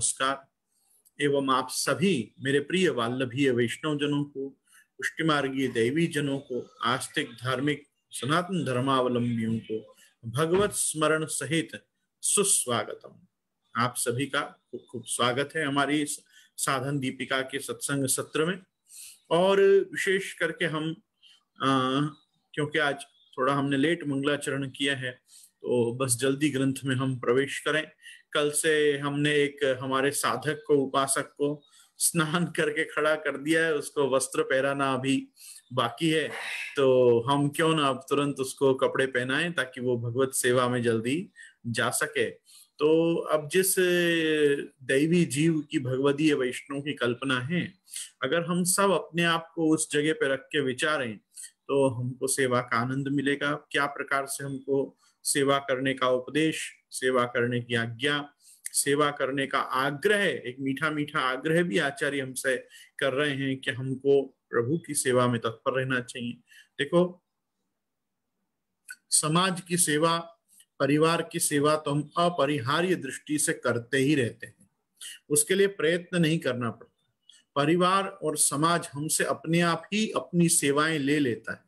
नमस्कार एवं आप सभी मेरे प्रिय वाल्लभीय वैष्णव जनों को पुष्टिमार्गीय दैवी जनों को आस्तिक धार्मिक सनातन धर्मावलंबियों को भगवत स्मरण सहित सुस्वागतम आप सभी का खूब खूब स्वागत है हमारी साधन दीपिका के सत्संग सत्र में और विशेष करके हम आ, क्योंकि आज थोड़ा हमने लेट मंगलाचरण किया है तो बस जल्दी ग्रंथ में हम प्रवेश करें कल से हमने एक हमारे साधक को उपासक को स्नान करके खड़ा कर दिया है उसको वस्त्र पहनाना अभी बाकी है तो हम क्यों ना अब तुरंत उसको कपड़े पहनाए ताकि वो भगवत सेवा में जल्दी जा सके तो अब जिस दैवी जीव की भगवदीय वैष्णव की कल्पना है अगर हम सब अपने आप को उस जगह पर रख के विचारें तो हमको सेवा का आनंद मिलेगा क्या प्रकार से हमको सेवा करने का उपदेश सेवा करने की आज्ञा सेवा करने का आग्रह एक मीठा मीठा आग्रह भी आचार्य हमसे कर रहे हैं कि हमको प्रभु की सेवा में तत्पर रहना चाहिए देखो समाज की सेवा परिवार की सेवा तो हम अपरिहार्य दृष्टि से करते ही रहते हैं उसके लिए प्रयत्न नहीं करना पड़ता परिवार और समाज हमसे अपने आप ही अपनी सेवाएं ले लेता है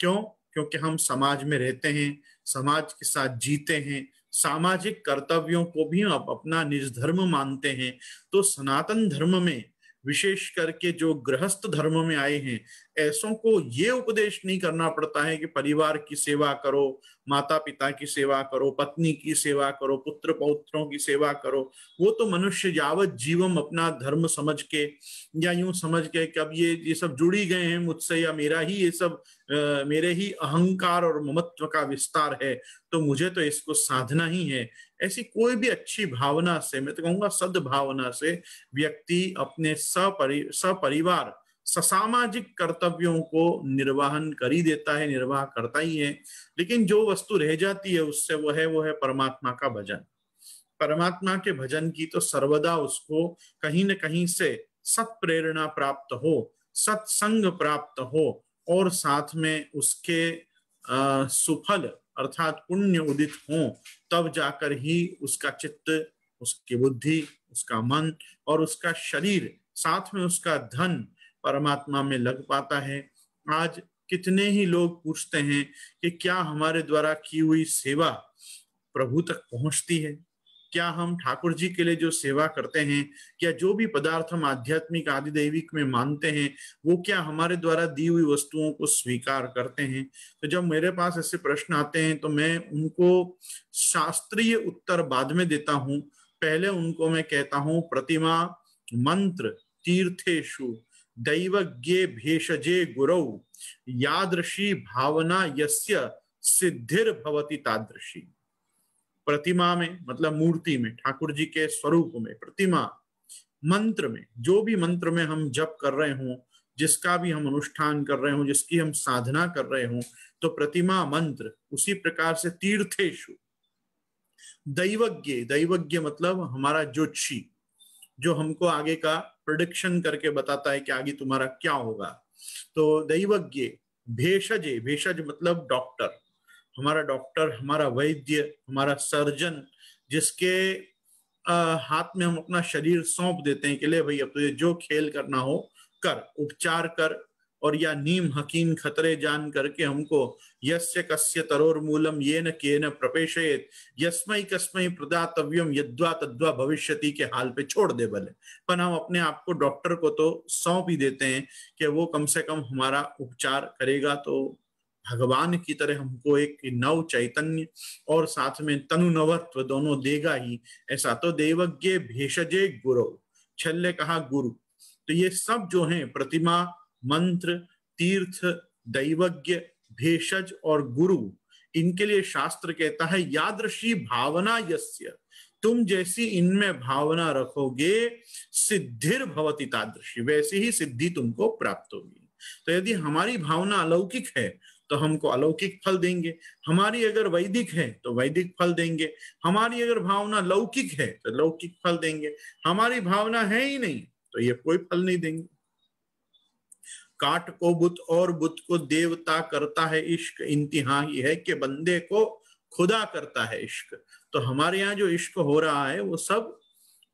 क्यों क्योंकि हम समाज में रहते हैं समाज के साथ जीते हैं सामाजिक कर्तव्यों को भी आप अपना निज धर्म मानते हैं तो सनातन धर्म में विशेष करके जो गृहस्थ धर्म में आए हैं ऐसों को ये उपदेश नहीं करना पड़ता है कि परिवार की सेवा करो माता पिता की सेवा करो पत्नी की सेवा करो पुत्र पौत्रों की सेवा करो वो तो मनुष्य यावत जीवम अपना धर्म समझ के या यूं समझ के कि अब ये ये सब जुड़ी गए हैं मुझसे या मेरा ही ये सब आ, मेरे ही अहंकार और ममत्व का विस्तार है तो मुझे तो इसको साधना ही है ऐसी कोई भी अच्छी भावना से मैं तो कहूंगा सद्भावना से व्यक्ति अपने सपरि सपरिवार ससामाजिक कर्तव्यों को निर्वाहन कर ही देता है निर्वाह करता ही है लेकिन जो वस्तु रह जाती है उससे वह है वो है परमात्मा का भजन परमात्मा के भजन की तो सर्वदा उसको कहीं न कहीं से सत प्रेरणा प्राप्त हो सत्संग प्राप्त हो और साथ में उसके आ, सुफल अर्थात पुण्य उदित हो तब जाकर ही उसका चित्त उसकी बुद्धि उसका मन और उसका शरीर साथ में उसका धन परमात्मा में लग पाता है आज कितने ही लोग पूछते हैं कि क्या हमारे द्वारा की हुई सेवा प्रभु तक पहुंचती है क्या हम ठाकुर जी के लिए जो सेवा करते हैं या जो भी पदार्थ हम आध्यात्मिक आदि दैविक में मानते हैं वो क्या हमारे द्वारा दी हुई वस्तुओं को स्वीकार करते हैं तो जब मेरे पास ऐसे प्रश्न आते हैं तो मैं उनको शास्त्रीय उत्तर बाद में देता हूँ पहले उनको मैं कहता हूँ प्रतिमा मंत्र तीर्थेशु दैवज्ञे भेषजे गुरौ यादृशी भावना यस्य सिद्धिर तादृशी प्रतिमा में मतलब मूर्ति में ठाकुर जी के स्वरूप में प्रतिमा मंत्र में जो भी मंत्र में हम जप कर रहे हों जिसका भी हम अनुष्ठान कर रहे हों जिसकी हम साधना कर रहे हों तो प्रतिमा मंत्र उसी प्रकार से तीर्थेशु दैवज्ञ दैवज्ञ मतलब हमारा छी जो हमको आगे का प्रोडिक्शन करके बताता है कि आगे तुम्हारा क्या होगा तो दैवज्ञ भेषजे भेषज मतलब डॉक्टर हमारा डॉक्टर हमारा वैद्य हमारा सर्जन जिसके आ, हाथ में हम अपना शरीर सौंप देते हैं कि ले भाई अब तुझे जो खेल करना हो कर उपचार कर और या नीम हकीम खतरे जान करके हमको यस्य कस्य तरोर मूलम ये न के न प्रपेशयत यस्मय कस्मय प्रदातव्यम यद्वा तद्वा भविष्यति के हाल पे छोड़ दे भले पर हम अपने आप को डॉक्टर को तो सौंप ही देते हैं कि वो कम से कम हमारा उपचार करेगा तो भगवान की तरह हमको एक नव चैतन्य और साथ में तनु नवत्व दोनों देगा ही ऐसा तो देवज्ञ भेषजे गुरु छल्य कहा गुरु तो ये सब जो है प्रतिमा मंत्र तीर्थ दैवज्ञ भेषज और गुरु इनके लिए शास्त्र कहता है यादृशी भावना यस्य तुम जैसी इनमें भावना रखोगे सिद्धिर भवती तादृशी वैसी ही सिद्धि तुमको प्राप्त होगी तो यदि हमारी भावना अलौकिक है तो हमको अलौकिक फल देंगे हमारी अगर वैदिक है तो वैदिक फल देंगे हमारी अगर भावना लौकिक है तो लौकिक फल देंगे हमारी भावना है ही नहीं तो ये कोई फल नहीं देंगे काट को बुत और बुत को देवता करता है इश्क इंतहा ही है कि बंदे को खुदा करता है इश्क तो हमारे यहाँ जो इश्क हो रहा है वो सब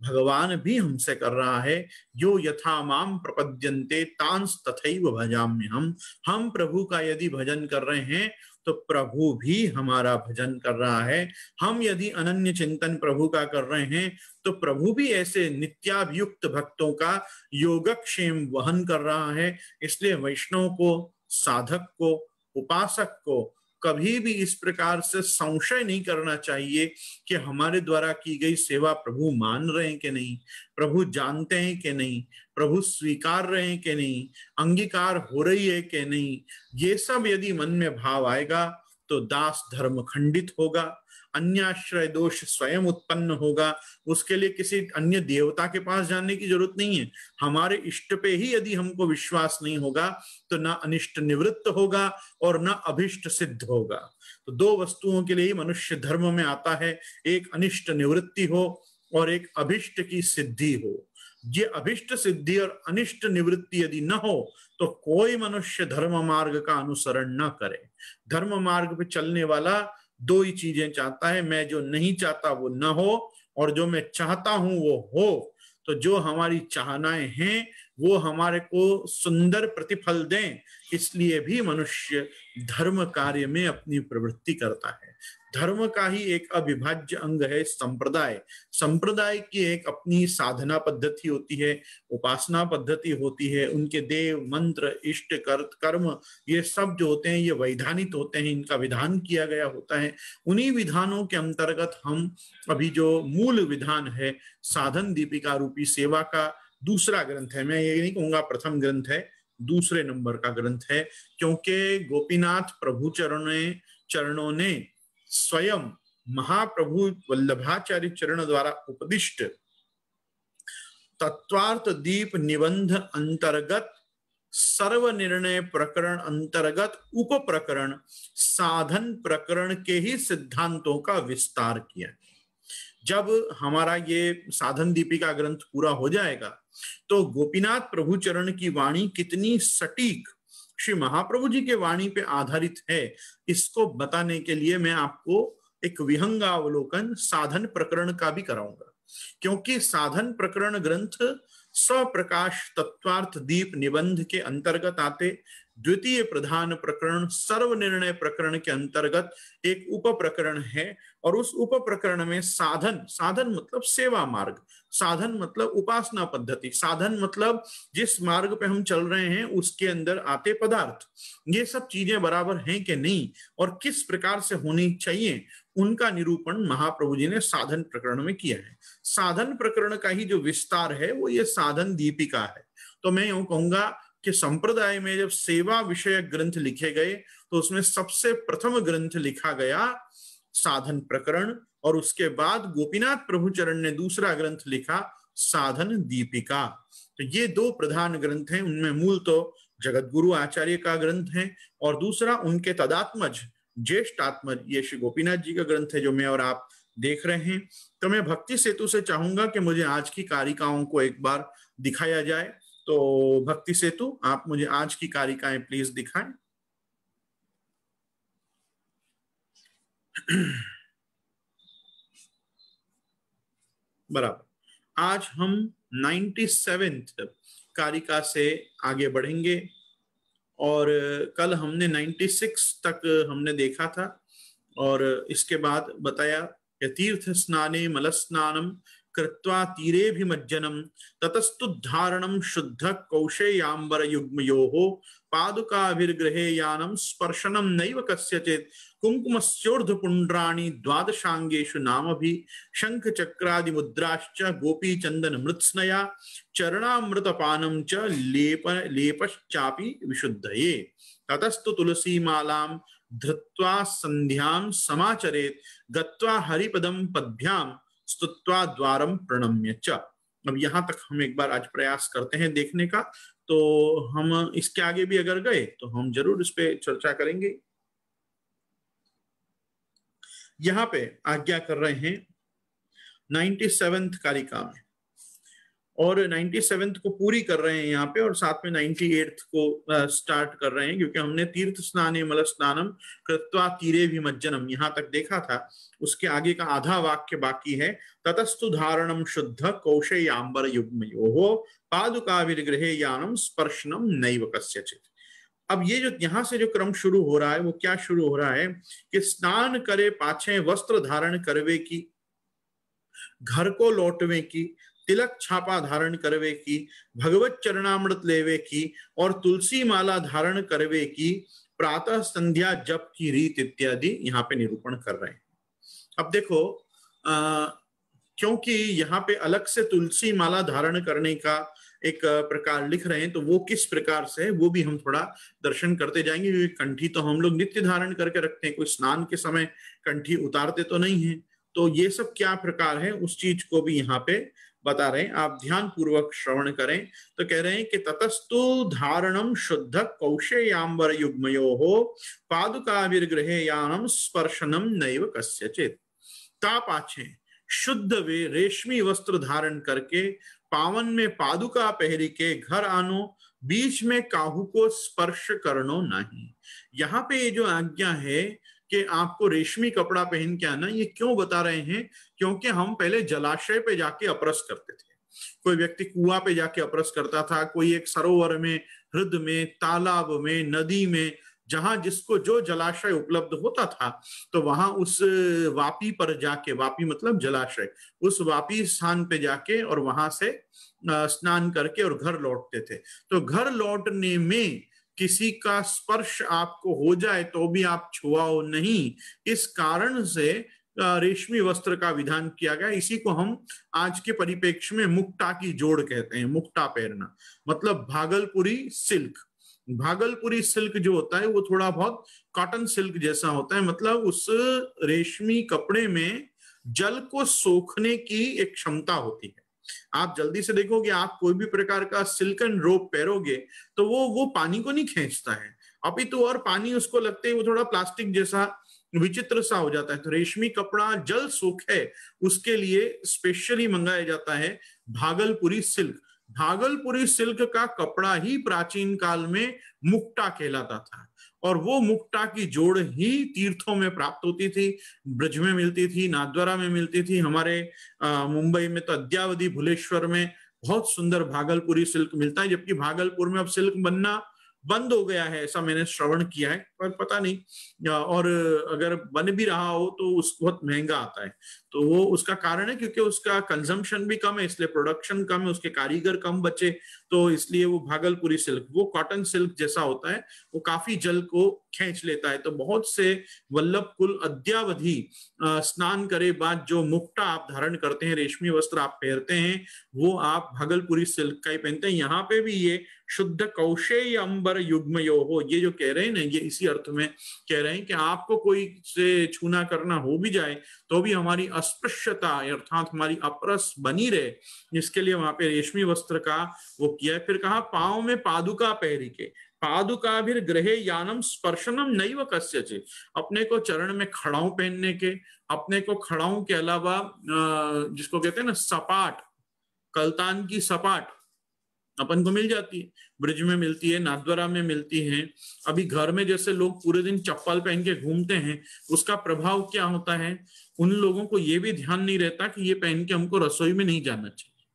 भगवान भी हमसे कर रहा है जो यथा माम प्रपद्यंते तांस तथैव भजाम्य हम हम प्रभु का यदि भजन कर रहे हैं तो प्रभु भी हमारा भजन कर रहा है हम यदि अनन्य चिंतन प्रभु का कर रहे हैं तो प्रभु भी ऐसे नित्याभियुक्त भक्तों का योगक्षेम वहन कर रहा है इसलिए वैष्णव को साधक को उपासक को कभी भी इस प्रकार से संशय नहीं करना चाहिए कि हमारे द्वारा की गई सेवा प्रभु मान रहे हैं कि नहीं प्रभु जानते हैं कि नहीं प्रभु स्वीकार रहे हैं कि नहीं अंगीकार हो रही है कि नहीं ये सब यदि मन में भाव आएगा तो दास धर्म खंडित होगा अन्याश्रय दोष स्वयं उत्पन्न होगा उसके लिए किसी अन्य देवता के पास जाने की जरूरत नहीं है हमारे इष्ट पे ही यदि हमको विश्वास नहीं होगा तो ना अनिष्ट निवृत्त होगा और ना अभिष्ट सिद्ध होगा तो दो वस्तुओं के लिए ही मनुष्य धर्म में आता है एक अनिष्ट निवृत्ति हो और एक अभिष्ट की सिद्धि हो ये अभिष्ट सिद्धि और अनिष्ट निवृत्ति यदि न हो तो कोई मनुष्य धर्म मार्ग का अनुसरण न करे धर्म मार्ग पे चलने वाला दो ही चीजें चाहता है मैं जो नहीं चाहता वो ना हो और जो मैं चाहता हूं वो हो तो जो हमारी चाहनाएं हैं वो हमारे को सुंदर प्रतिफल दें इसलिए भी मनुष्य धर्म कार्य में अपनी प्रवृत्ति करता है धर्म का ही एक अविभाज्य अंग है संप्रदाय संप्रदाय की एक अपनी साधना पद्धति होती है उपासना पद्धति होती है उनके देव मंत्र इष्ट कर्त कर्म ये सब जो होते हैं ये वैधानित होते हैं इनका विधान किया गया होता है उन्हीं विधानों के अंतर्गत हम अभी जो मूल विधान है साधन दीपिका रूपी सेवा का दूसरा ग्रंथ है मैं ये नहीं कहूंगा प्रथम ग्रंथ है दूसरे नंबर का ग्रंथ है क्योंकि गोपीनाथ प्रभु चरण चरणों ने स्वयं महाप्रभु वल्लभाचार्य चरण द्वारा उपदिष्ट तत्वार्थ दीप निबंध अंतर्गत सर्व निर्णय प्रकरण अंतर्गत उप प्रकरण साधन प्रकरण के ही सिद्धांतों का विस्तार किया जब हमारा ये साधन दीपिका ग्रंथ पूरा हो जाएगा तो गोपीनाथ प्रभु चरण की वाणी कितनी सटीक श्री महाप्रभु जी के वाणी पे आधारित है इसको बताने के लिए मैं आपको एक विहंगावलोकन साधन प्रकरण का भी कराऊंगा क्योंकि साधन प्रकरण ग्रंथ सौ प्रकाश तत्वार्थ दीप निबंध के अंतर्गत आते द्वितीय प्रधान प्रकरण सर्व निर्णय प्रकरण के अंतर्गत एक उप प्रकरण है और उस उप प्रकरण में साधन साधन मतलब सेवा मार्ग साधन मतलब उपासना पद्धति साधन मतलब जिस मार्ग पे हम चल रहे हैं उसके अंदर आते पदार्थ ये सब चीजें बराबर हैं कि नहीं और किस प्रकार से होनी चाहिए उनका निरूपण महाप्रभु जी ने साधन प्रकरण में किया है साधन प्रकरण का ही जो विस्तार है वो ये साधन दीपिका है तो मैं यू कहूंगा कि संप्रदाय में जब सेवा विषय ग्रंथ लिखे गए तो उसमें सबसे प्रथम ग्रंथ लिखा गया साधन प्रकरण और उसके बाद गोपीनाथ प्रभुचरण ने दूसरा ग्रंथ लिखा साधन दीपिका तो ये दो प्रधान ग्रंथ हैं उनमें मूल तो जगत गुरु आचार्य का ग्रंथ है और दूसरा उनके तदात्मज ज्येष्ठ आत्म ये श्री गोपीनाथ जी का ग्रंथ है जो मैं और आप देख रहे हैं तो मैं भक्ति सेतु से चाहूंगा कि मुझे आज की कारिकाओं को एक बार दिखाया जाए तो भक्ति सेतु आप मुझे आज की कारिकाएं प्लीज दिखाएं बराबर आज हम नाइन्टी सेवेंथ कारिका से आगे बढ़ेंगे और कल हमने 96 तक हमने देखा था और इसके बाद बताया तीर्थ स्नाने मल स्नानम कृत्वा तीरे भी मज्जनम ततस्तुद्धारणम शुद्ध कौशेयांबर युग्म यो पादुकाभिर्गृहे यानम स्पर्शनम नैव कस्यचेत कुंकुमस्ोर्धपुंड्राणी द्वादशांगेशु नाम भी शंख चक्रादि मुद्राश्च गोपी चंदन मृत्स्नया चरणामृत पानम च लेप लेपश्चापि विशुद्धये ततस्तु तुलसी मालाम धृत्वा संध्याम समाचरेत गत्वा हरिपदम पद्भ्याम स्तुत्वा द्वारम प्रणम्य च अब यहाँ तक हम एक बार आज प्रयास करते हैं देखने का तो हम इसके आगे भी अगर गए तो हम जरूर इस पे चर्चा करेंगे यहां पे आज्ञा कर रहे हैं नाइन्टी सेवेंथ कारिका में और नाइन्टी सेवेंथ को पूरी कर रहे हैं यहाँ पे और साथ में नाइन्टी एट्थ को आ, स्टार्ट कर रहे हैं क्योंकि हमने तीर्थ स्नान मल स्नानम कृत्वा तीरे भी मज्जनम यहाँ तक देखा था उसके आगे का आधा वाक्य बाकी है ततस्तु धारणम शुद्ध कौशयांबर युग्म यो पादुका विग्रहे यानम स्पर्शनम नैव कस्यचित अब ये जो यहां से जो क्रम शुरू हो रहा है वो क्या शुरू हो रहा है कि स्नान करे पाछे वस्त्र धारण करवे की घर को लौटवे की तिलक छापा धारण करवे की भगवत चरणामृत लेवे की और तुलसी माला धारण करवे की प्रातः संध्या जप की रीत इत्यादि यहाँ पे निरूपण कर रहे हैं अब देखो आ, क्योंकि यहाँ पे अलग से तुलसी माला धारण करने का एक प्रकार लिख रहे हैं तो वो किस प्रकार से है वो भी हम थोड़ा दर्शन करते जाएंगे क्योंकि कंठी तो हम लोग नित्य धारण करके रखते हैं कोई स्नान के समय कंठी उतारते तो नहीं है तो ये सब क्या प्रकार है उस चीज को भी यहाँ पे बता रहे हैं आप ध्यान पूर्वक श्रवण करें तो कह रहे हैं कि ततस्तु धारणम शुद्ध कौशेयांबर युग्मयो हो विग्रह यानम स्पर्शनम नैव कस्यचित तापाचे शुद्ध वे रेशमी वस्त्र धारण करके पावन में पादुका पहरी के घर आनो बीच में काहू को स्पर्श करनो नहीं यहाँ पे ये जो आज्ञा है कि आपको रेशमी कपड़ा पहन के आना ये क्यों बता रहे हैं क्योंकि हम पहले जलाशय पे जाके अपरस करते थे कोई व्यक्ति कुआ पे जाके अपरस करता था कोई एक सरोवर में हृदय में तालाब में नदी में जहां जिसको जो जलाशय उपलब्ध होता था तो वहां उस वापी पर जाके वापी मतलब जलाशय उस वापी स्थान पे जाके और वहां से स्नान करके और घर लौटते थे तो घर लौटने में किसी का स्पर्श आपको हो जाए तो भी आप छुआओ नहीं इस कारण से रेशमी वस्त्र का विधान किया गया इसी को हम आज के परिपेक्ष में मुक्ता की जोड़ कहते हैं मुक्ता पहनना मतलब भागलपुरी सिल्क भागलपुरी सिल्क जो होता है वो थोड़ा बहुत कॉटन सिल्क जैसा होता है मतलब उस रेशमी कपड़े में जल को सोखने की एक क्षमता होती है आप जल्दी से देखोगे आप कोई भी प्रकार का सिल्कन रोप पैरोगे तो वो वो पानी को नहीं खींचता है अभी तो और पानी उसको लगते ही वो थोड़ा प्लास्टिक जैसा विचित्र सा हो जाता है तो रेशमी कपड़ा जल सोखे उसके लिए स्पेशली मंगाया जाता है भागलपुरी सिल्क भागलपुरी सिल्क का कपड़ा ही प्राचीन काल में मुक्टा कहलाता था और वो मुक्टा की जोड़ ही तीर्थों में प्राप्त होती थी ब्रज में मिलती थी नादवारा में मिलती थी हमारे मुंबई में तो अद्यावधि भुलेश्वर में बहुत सुंदर भागलपुरी सिल्क मिलता है जबकि भागलपुर में अब सिल्क बनना बंद हो गया है ऐसा मैंने श्रवण किया है पर पता नहीं और अगर बन भी रहा हो तो उस बहुत महंगा आता है तो वो उसका कारण है क्योंकि उसका कंजम्पशन भी कम है इसलिए प्रोडक्शन कम है उसके कारीगर कम बचे तो इसलिए वो भागलपुरी सिल्क वो कॉटन सिल्क जैसा होता है वो काफी जल को खींच लेता है तो बहुत से वल्लभ कुल अद्यावधि स्नान करे बाद जो मुक्टा आप धारण करते हैं रेशमी वस्त्र आप पहनते हैं वो आप भागलपुरी सिल्क का ही पहनते हैं यहाँ पे भी ये शुद्ध कौशेय अंबर युग्म यो हो ये जो कह रहे हैं ना ये इसी अर्थ में कह रहे हैं कि आपको कोई से छूना करना हो भी जाए तो भी हमारी अस्पृश्यता अर्थात हमारी अपरस बनी रहे इसके लिए वहां पे रेशमी वस्त्र का वो किया है फिर कहा पाँव में पादुका पहरी के पादुका भी ग्रहे यानम स्पर्शनम नहीं व कश्य अपने को चरण में खड़ाऊ पहनने के अपने को खड़ाऊ के अलावा जिसको कहते हैं ना सपाट कलतान की सपाट अपन को मिल जाती है ब्रिज में मिलती है नाथद्वारा में मिलती है अभी घर में जैसे लोग पूरे दिन चप्पल पहन के घूमते हैं उसका प्रभाव क्या होता है उन लोगों को ये भी ध्यान नहीं रहता कि ये पहन के हमको रसोई में नहीं जाना चाहिए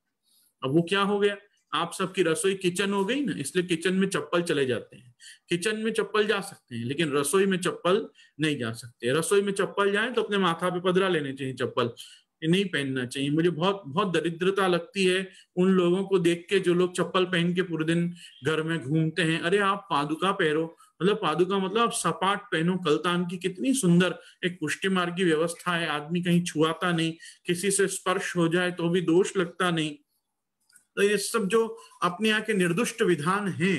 अब वो क्या हो गया आप सबकी रसोई किचन हो गई ना इसलिए किचन में चप्पल चले जाते हैं किचन में चप्पल जा सकते हैं लेकिन रसोई में चप्पल नहीं जा सकते रसोई में चप्पल जाए तो अपने माथा पे पदरा लेने चाहिए चप्पल ये नहीं पहनना चाहिए मुझे बहुत बहुत दरिद्रता लगती है उन लोगों को देख के जो लोग चप्पल पहन के पूरे दिन घर में घूमते हैं अरे आप पादुका पहनो मतलब पादुका मतलब आप सपाट पहनो कलतान की कितनी सुंदर एक पुष्टि मार्ग की व्यवस्था है आदमी कहीं छुआता नहीं किसी से स्पर्श हो जाए तो भी दोष लगता नहीं तो ये सब जो अपने यहाँ के निर्दुष्ट विधान हैं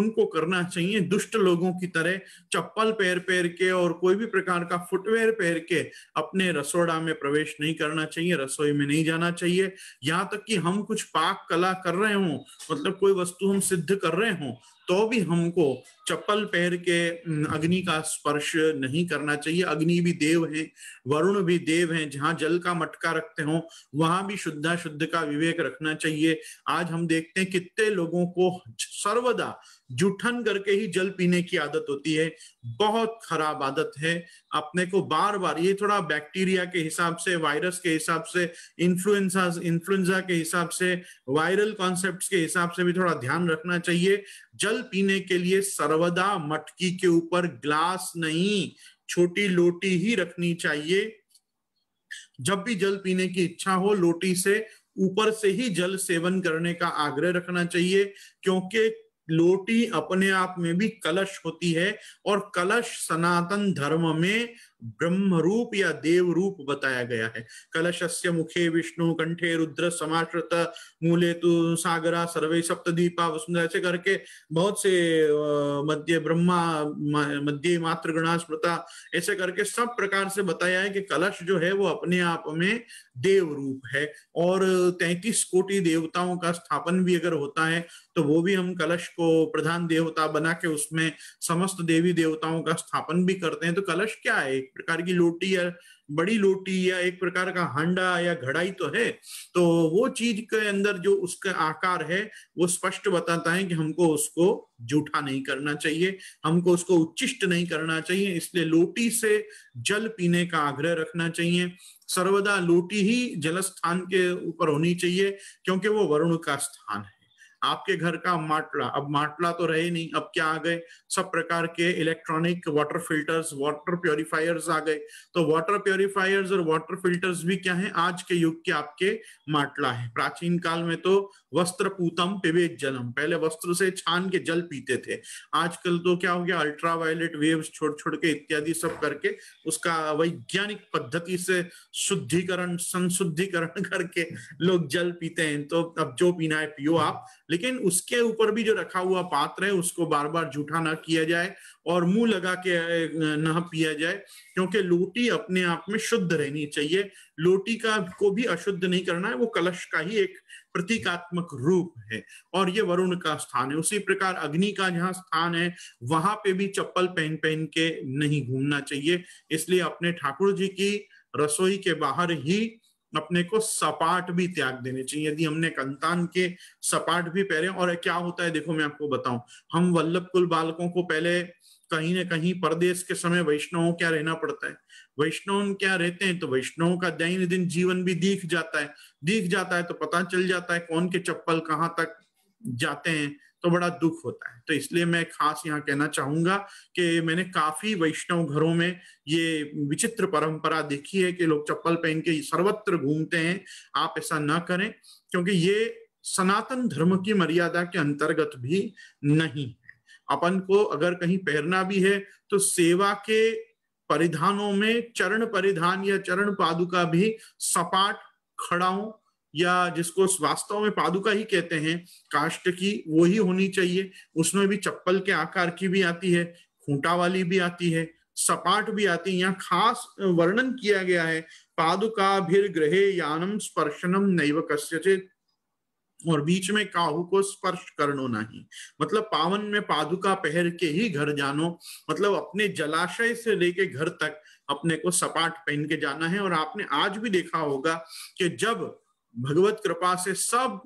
उनको करना चाहिए दुष्ट लोगों की तरह चप्पल पैर पैर के और कोई भी प्रकार का फुटवेयर पैर के अपने रसोड़ा में प्रवेश नहीं करना चाहिए रसोई में नहीं जाना चाहिए यहाँ तक कि हम कुछ पाक कला कर रहे हों मतलब कोई वस्तु हम सिद्ध कर रहे हों तो भी हमको चप्पल पैर के अग्नि का स्पर्श नहीं करना चाहिए अग्नि भी देव है वरुण भी देव है जहां जल का मटका रखते हो वहां भी शुद्धा शुद्ध का विवेक रखना चाहिए आज हम देखते हैं कितने लोगों को सर्वदा जुठन करके ही जल पीने की आदत होती है बहुत खराब आदत है अपने को बार बार ये थोड़ा बैक्टीरिया के हिसाब से वायरस के हिसाब से इन्फ्लुएंसा इन्फ्लुएंजा के हिसाब से वायरल कॉन्सेप्ट के हिसाब से भी थोड़ा ध्यान रखना चाहिए जल पीने के लिए सर्वदा मटकी के ऊपर ग्लास नहीं छोटी लोटी ही रखनी चाहिए जब भी जल पीने की इच्छा हो लोटी से ऊपर से ही जल सेवन करने का आग्रह रखना चाहिए क्योंकि लोटी अपने आप में भी कलश होती है और कलश सनातन धर्म में ब्रह्म रूप या देव रूप बताया गया है कलशस्य मुखे विष्णु कंठे रुद्र समाश्रत मूले तु सागरा सर्वे सप्त दीपा वसुंधरा ऐसे करके बहुत से मध्य ब्रह्मा मध्य मातृ गणा स्मृता ऐसे करके सब प्रकार से बताया है कि कलश जो है वो अपने आप में देव रूप है और तैतीस कोटि देवताओं का स्थापन भी अगर होता है तो वो भी हम कलश को प्रधान देवता बना के उसमें समस्त देवी देवताओं का स्थापन भी करते हैं तो कलश क्या है एक प्रकार की लोटी या बड़ी लोटी या एक प्रकार का हांडा या घड़ाई तो है तो वो चीज के अंदर जो उसका आकार है वो स्पष्ट बताता है कि हमको उसको जूठा नहीं करना चाहिए हमको उसको उच्चिष्ट नहीं करना चाहिए इसलिए लोटी से जल पीने का आग्रह रखना चाहिए सर्वदा लोटी ही जल स्थान के ऊपर होनी चाहिए क्योंकि वो वरुण का स्थान है आपके घर का माटला अब माटला तो रहे नहीं अब क्या आ गए सब प्रकार के electronic water filters water purifiers आ गए तो वाटर प्योरीफायर्स और वाटर फिल्टर्स भी क्या है आज के युग के आपके माटला है प्राचीन काल में तो वस्त्र पूतम पिबेत जलम पहले वस्त्र से छान के जल पीते थे आजकल तो क्या हो गया अल्ट्रा वायलेट वेव्स छोड़ छोड़ के इत्यादि सब करके उसका वैज्ञानिक पद्धति से शुद्धिकरण संशुद्धिकरण करके लोग जल पीते हैं तो अब जो पीना है पियो आप लेकिन उसके ऊपर भी जो रखा हुआ पात्र है उसको बार बार झूठा ना किया जाए और मुंह लगा के ना पिया जाए क्योंकि लोटी अपने आप में शुद्ध रहनी चाहिए लोटी का को भी अशुद्ध नहीं करना है वो कलश का ही एक प्रतीकात्मक रूप है और ये वरुण का स्थान है उसी प्रकार अग्नि का जहाँ स्थान है वहां पे भी चप्पल पहन पहन के नहीं घूमना चाहिए इसलिए अपने ठाकुर जी की रसोई के बाहर ही अपने को सपाट भी त्याग देने चाहिए यदि हमने कंतान के सपाट भी पहरे और क्या होता है देखो मैं आपको बताऊं हम वल्लभ कुल बालकों को पहले कहीं ना कहीं परदेश के समय वैष्णवों क्या रहना पड़ता है वैष्णव क्या रहते हैं तो वैष्णवों का दैन दिन जीवन भी दिख जाता है दिख जाता है तो पता चल जाता है कौन के चप्पल कहाँ तक जाते हैं तो बड़ा दुख होता है तो इसलिए मैं खास यहाँ कहना चाहूंगा कि मैंने काफी वैष्णव घरों में ये विचित्र परंपरा देखी है कि लोग चप्पल पहन के सर्वत्र घूमते हैं आप ऐसा ना करें क्योंकि ये सनातन धर्म की मर्यादा के अंतर्गत भी नहीं है अपन को अगर कहीं पहनना भी है तो सेवा के परिधानों में चरण परिधान या चरण पादुका भी सपाट खड़ाओं या जिसको वास्तव में पादुका ही कहते हैं काष्ट की वो ही होनी चाहिए उसमें भी चप्पल के आकार की भी आती है खूंटा वाली भी आती है सपाट भी आती है यहाँ खास वर्णन किया गया है पादुका भीर ग्रह यानम स्पर्शनम नैव कस्यचित और बीच में काहू को स्पर्श करनो नहीं मतलब पावन में पादुका पहर के ही घर जानो मतलब अपने जलाशय से लेके घर तक अपने को सपाट पहन के जाना है और आपने आज भी देखा होगा कि जब भगवत कृपा से सब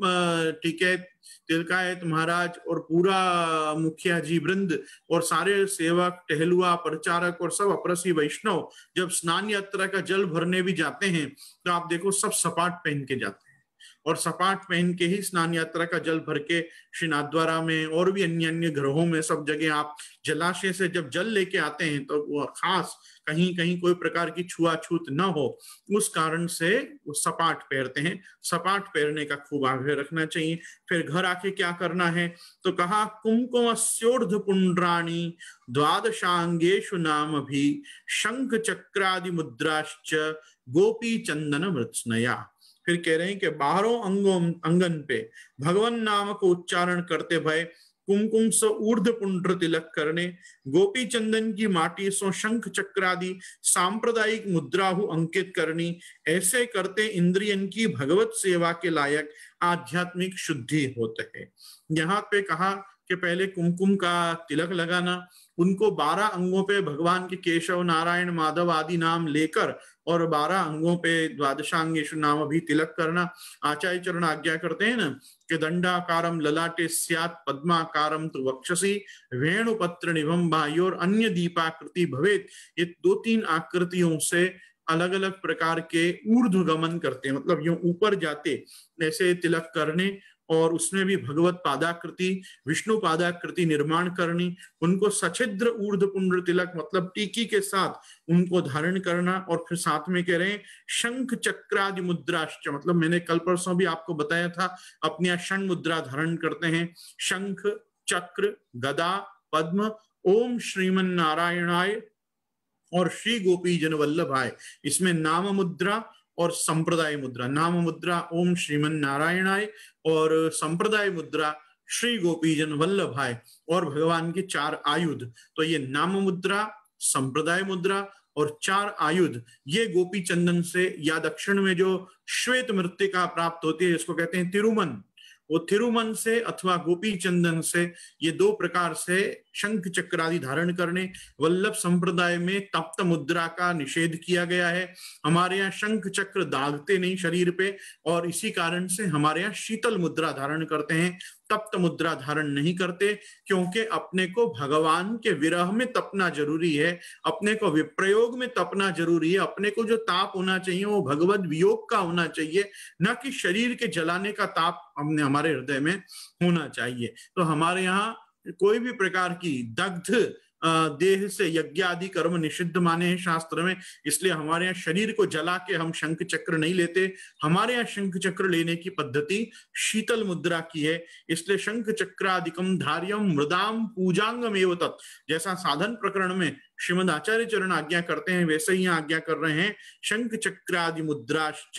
ठीक है तिलकायत महाराज और पूरा मुखिया जी वृंद और सारे सेवक टहलुआ प्रचारक और सब अप्रसी वैष्णव जब स्नान यात्रा का जल भरने भी जाते हैं तो आप देखो सब सपाट पहन के जाते हैं और सपाट पहन के ही स्नान यात्रा का जल भर के श्री नाथद्वारा में और भी अन्य अन्य ग्रहों में सब जगह आप जलाशय से जब जल लेके आते हैं तो वो खास कहीं कहीं कोई प्रकार की छुआछूत न हो उस कारण से वो सपाट पैरते हैं सपाट पैरने का खूब आग्रह रखना चाहिए फिर घर आके क्या करना है तो कहा कुमकुम अस्योर्ध पुंड्राणी द्वादशांगेशु नाम भी शंख चक्रादि मुद्राश्च गोपी चंदन मृत्नया फिर कह रहे हैं कि बारहों अंगों अंगन पे भगवान नाम को उच्चारण करते भय कुमकुम स ऊर्ध पुंड्र तिलक करने गोपी चंदन की माटी सो शंख चक्रादि सांप्रदायिक मुद्रा हु अंकित करनी ऐसे करते इंद्रियन की भगवत सेवा के लायक आध्यात्मिक शुद्धि होते है यहाँ पे कहा कि पहले कुमकुम का तिलक लगाना उनको बारह अंगों पे भगवान के केशव नारायण माधव आदि नाम लेकर और बारह अंगों पे द्वादशांगेशु नाम भी तिलक करना आचार्य चरण आज्ञा करते हैं ना कि दंडाकारम ललाटे सियात पद्माकारम तो वक्षसी वेणुपत्र निभम बाह्य और अन्य दीपाकृति भवेत ये दो तीन आकृतियों से अलग अलग प्रकार के ऊर्ध्व गमन करते हैं मतलब यूं ऊपर जाते ऐसे तिलक करने और उसमें भी भगवत पादाकृति विष्णु पादाकृति निर्माण करनी उनको सचिद्र ऊर्ध पुण्र तिलक मतलब टीकी के साथ उनको धारण करना और फिर साथ में कह रहे हैं शंख चक्रादि मुद्राश्च मतलब मैंने कल परसों भी आपको बताया था अपनी शंख मुद्रा धारण करते हैं शंख चक्र गदा पद्म ओम श्रीमन नारायणाय और श्री गोपी जन आय इसमें नाम मुद्रा और संप्रदाय मुद्रा नाम मुद्रा ओम श्रीमन नारायणाय और संप्रदाय मुद्रा श्री गोपीजन वल्लभाय और भगवान के चार आयुध तो ये नाम मुद्रा संप्रदाय मुद्रा और चार आयुध ये गोपी चंदन से या दक्षिण में जो श्वेत मृत्यु का प्राप्त होती है जिसको कहते हैं तिरुमन वो थिरुमन से अथवा गोपी चंदन से ये दो प्रकार से शंख चक्र आदि धारण करने वल्लभ संप्रदाय में तप्त मुद्रा का निषेध किया गया है हमारे यहाँ शंख चक्र दागते नहीं शरीर पे और इसी कारण से हमारे यहाँ शीतल मुद्रा धारण करते हैं तप्त मुद्रा धारण नहीं करते क्योंकि अपने को भगवान के विरह में तपना जरूरी है अपने को विप्रयोग में तपना जरूरी है अपने को जो ताप होना चाहिए वो भगवत वियोग का होना चाहिए न कि शरीर के जलाने का ताप हमने हमारे हृदय में होना चाहिए तो हमारे यहाँ कोई भी प्रकार की दग्ध देह से यज्ञ आदि कर्म निषिद्ध माने हैं शास्त्र में इसलिए हमारे यहाँ शरीर को जला के हम शंख चक्र नहीं लेते हमारे यहाँ शंख चक्र लेने की पद्धति शीतल मुद्रा की है इसलिए शंख चक्राधिकम धार्यम मृदाम पूजांगम एवं तत् जैसा साधन प्रकरण में शिवمنا ચારિ ચરણા આજ્ઞા કરતે હૈ વેસે હી આજ્ઞા કર રહે હે શંખ ચક્રાજી મુદ્રાશચ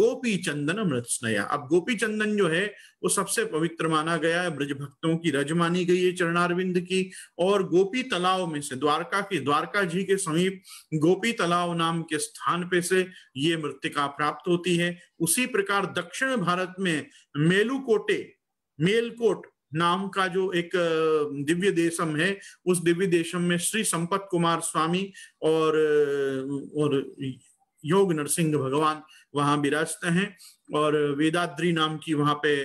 ગોપી ચંદન મૃત્સનય અબ ગોપી ચંદન જો હે વો સબસે પવિત્ર માના ગયા હૈ બ્રજ ભક્તો કી રજમાની ગઈ હે ચરણ અરવિંદ કી ઓર ગોપી તલાવ મે સે દ્વારકા કી દ્વારકાજી કે સમીપ ગોપી તલાવ નામ કે સ્થાન પે સે યે મૃત્તિકા પ્રાપ્ત હોતી હૈ ઉસી પ્રકારે દક્ષિણ ભારત મે મેલુકોટે મેલકોટ नाम का जो एक दिव्य देशम है उस दिव्य देशम में श्री संपत कुमार स्वामी और और योग नरसिंह भगवान वहां विराजते हैं और वेदाद्री नाम की वहां पे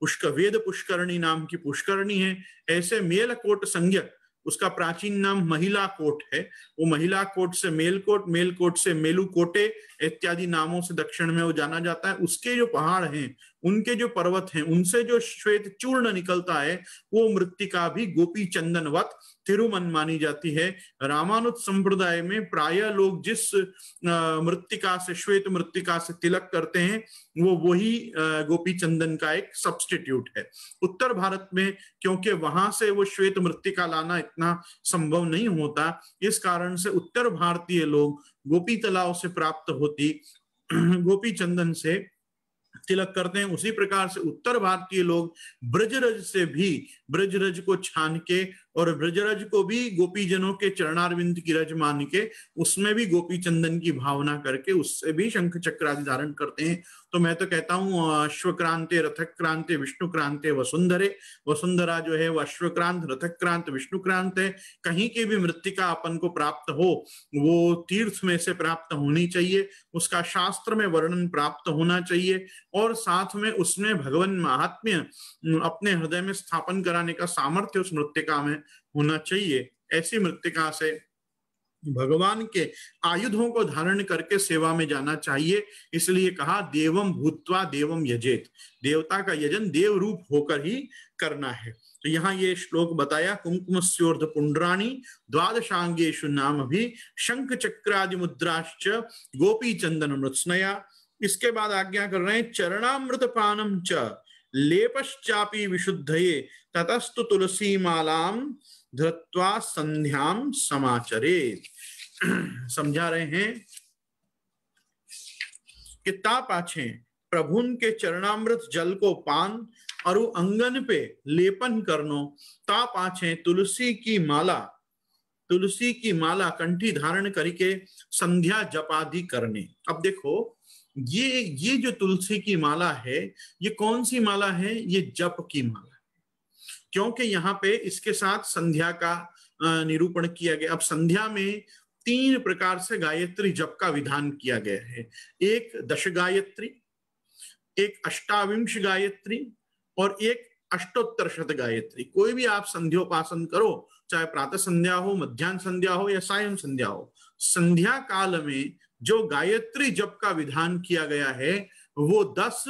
पुष्कर वेद पुष्करणी नाम की पुष्करणी है ऐसे मेल कोट संज्ञक उसका प्राचीन नाम महिला कोट है वो महिला कोट से मेल कोट मेल कोट से मेलू कोटे इत्यादि नामों से दक्षिण में वो जाना जाता है उसके जो पहाड़ हैं उनके जो पर्वत हैं उनसे जो श्वेत चूर्ण निकलता है वो मृतिका भी गोपी चंदनवत तिरुमन मानी जाती है रामानुज संप्रदाय में प्राय लोग जिस मृतिका से श्वेत मृतिका से तिलक करते हैं वो वही गोपी चंदन का एक सब्स्टिट्यूट है उत्तर भारत में क्योंकि वहां से वो श्वेत मृतिका लाना इतना संभव नहीं होता इस कारण से उत्तर भारतीय लोग गोपी तलाव से प्राप्त होती गोपी चंदन से तिलक करते हैं उसी प्रकार से उत्तर भारतीय लोग ब्रजरज से भी ब्रजरज को छान के और ब्रजरज को भी गोपीजनों के चरणारविंद की रज मान के उसमें भी गोपी चंदन की भावना करके उससे भी शंख चक्र आदि धारण करते हैं तो मैं तो कहता हूँ अश्वक्रांति रथक क्रांति विष्णु क्रांति वसुंधरे वसुंधरा जो है वो अश्वक्रांत रथक क्रांत विष्णु क्रांत है कहीं की भी मृतिका अपन को प्राप्त हो वो तीर्थ में से प्राप्त होनी चाहिए उसका शास्त्र में वर्णन प्राप्त होना चाहिए और साथ में उसमें भगवान महात्म्य अपने हृदय में स्थापन कराने का सामर्थ्य उस मृतिका में होना चाहिए ऐसी मृतिका से भगवान के आयुधों को धारण करके सेवा में जाना चाहिए इसलिए कहा देवम भूतवा देवम यजेत देवता का यजन देव रूप होकर ही करना है तो यहाँ ये श्लोक बताया कुमकुम स्योर्ध पुंड्राणी द्वादशांगेशु नाम भी शंख चक्रादि मुद्राश्च गोपी चंदन मृत्सनया इसके बाद आज्ञा कर रहे हैं चरणामृत पानम च लेपश्चापी विशुद्ध ततस्तु तुलसी मालाम धृत्वा संध्याम समाचरे समझा रहे हैं कि ताप आछे प्रभुन के चरणामृत जल को पान और अंगन पे लेपन करनो ताप आछे तुलसी की माला तुलसी की माला कंठी धारण करके संध्या जपादि करने अब देखो ये ये जो तुलसी की माला है ये कौन सी माला है ये जप की माला क्योंकि यहाँ पे इसके साथ संध्या का निरूपण किया गया अब संध्या में तीन प्रकार से गायत्री जप का विधान किया गया है एक दश गायत्री एक अष्टाविंश गायत्री और एक अष्टोत्तर शत गायत्री कोई भी आप संध्योपासन करो चाहे प्रातः संध्या हो मध्यान्ह संध्या हो या सायं संध्या हो संध्या काल में जो गायत्री जप का विधान किया गया है वो दस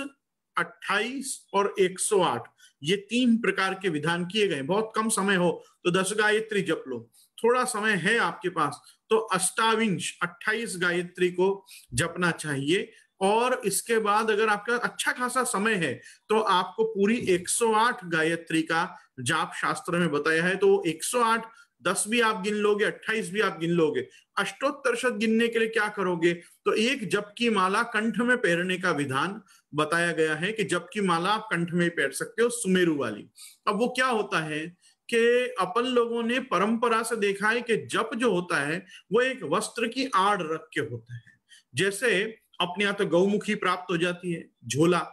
अट्ठाईस और एक सौ आठ ये तीन प्रकार के विधान किए गए बहुत कम समय हो तो दस गायत्री जप लो थोड़ा समय है आपके पास तो अष्टाविंश अट्ठाईस गायत्री को जपना चाहिए और इसके बाद अगर आपका अच्छा खासा समय है तो आपको पूरी 108 गायत्री का जाप शास्त्र में बताया है तो 108 दस भी आप गिन लोगे अट्ठाईस भी आप गिन लोगे अष्टोत्तर शत गिनने के लिए क्या करोगे तो एक जब की माला कंठ में पहनने का विधान बताया गया है कि जब की माला आप कंठ में पहन सकते हो सुमेरु वाली अब वो क्या होता है कि अपन लोगों ने परंपरा से देखा है कि जप जो होता है वो एक वस्त्र की आड़ रख के होता है जैसे अपने यहां तो गौमुखी प्राप्त हो जाती है झोला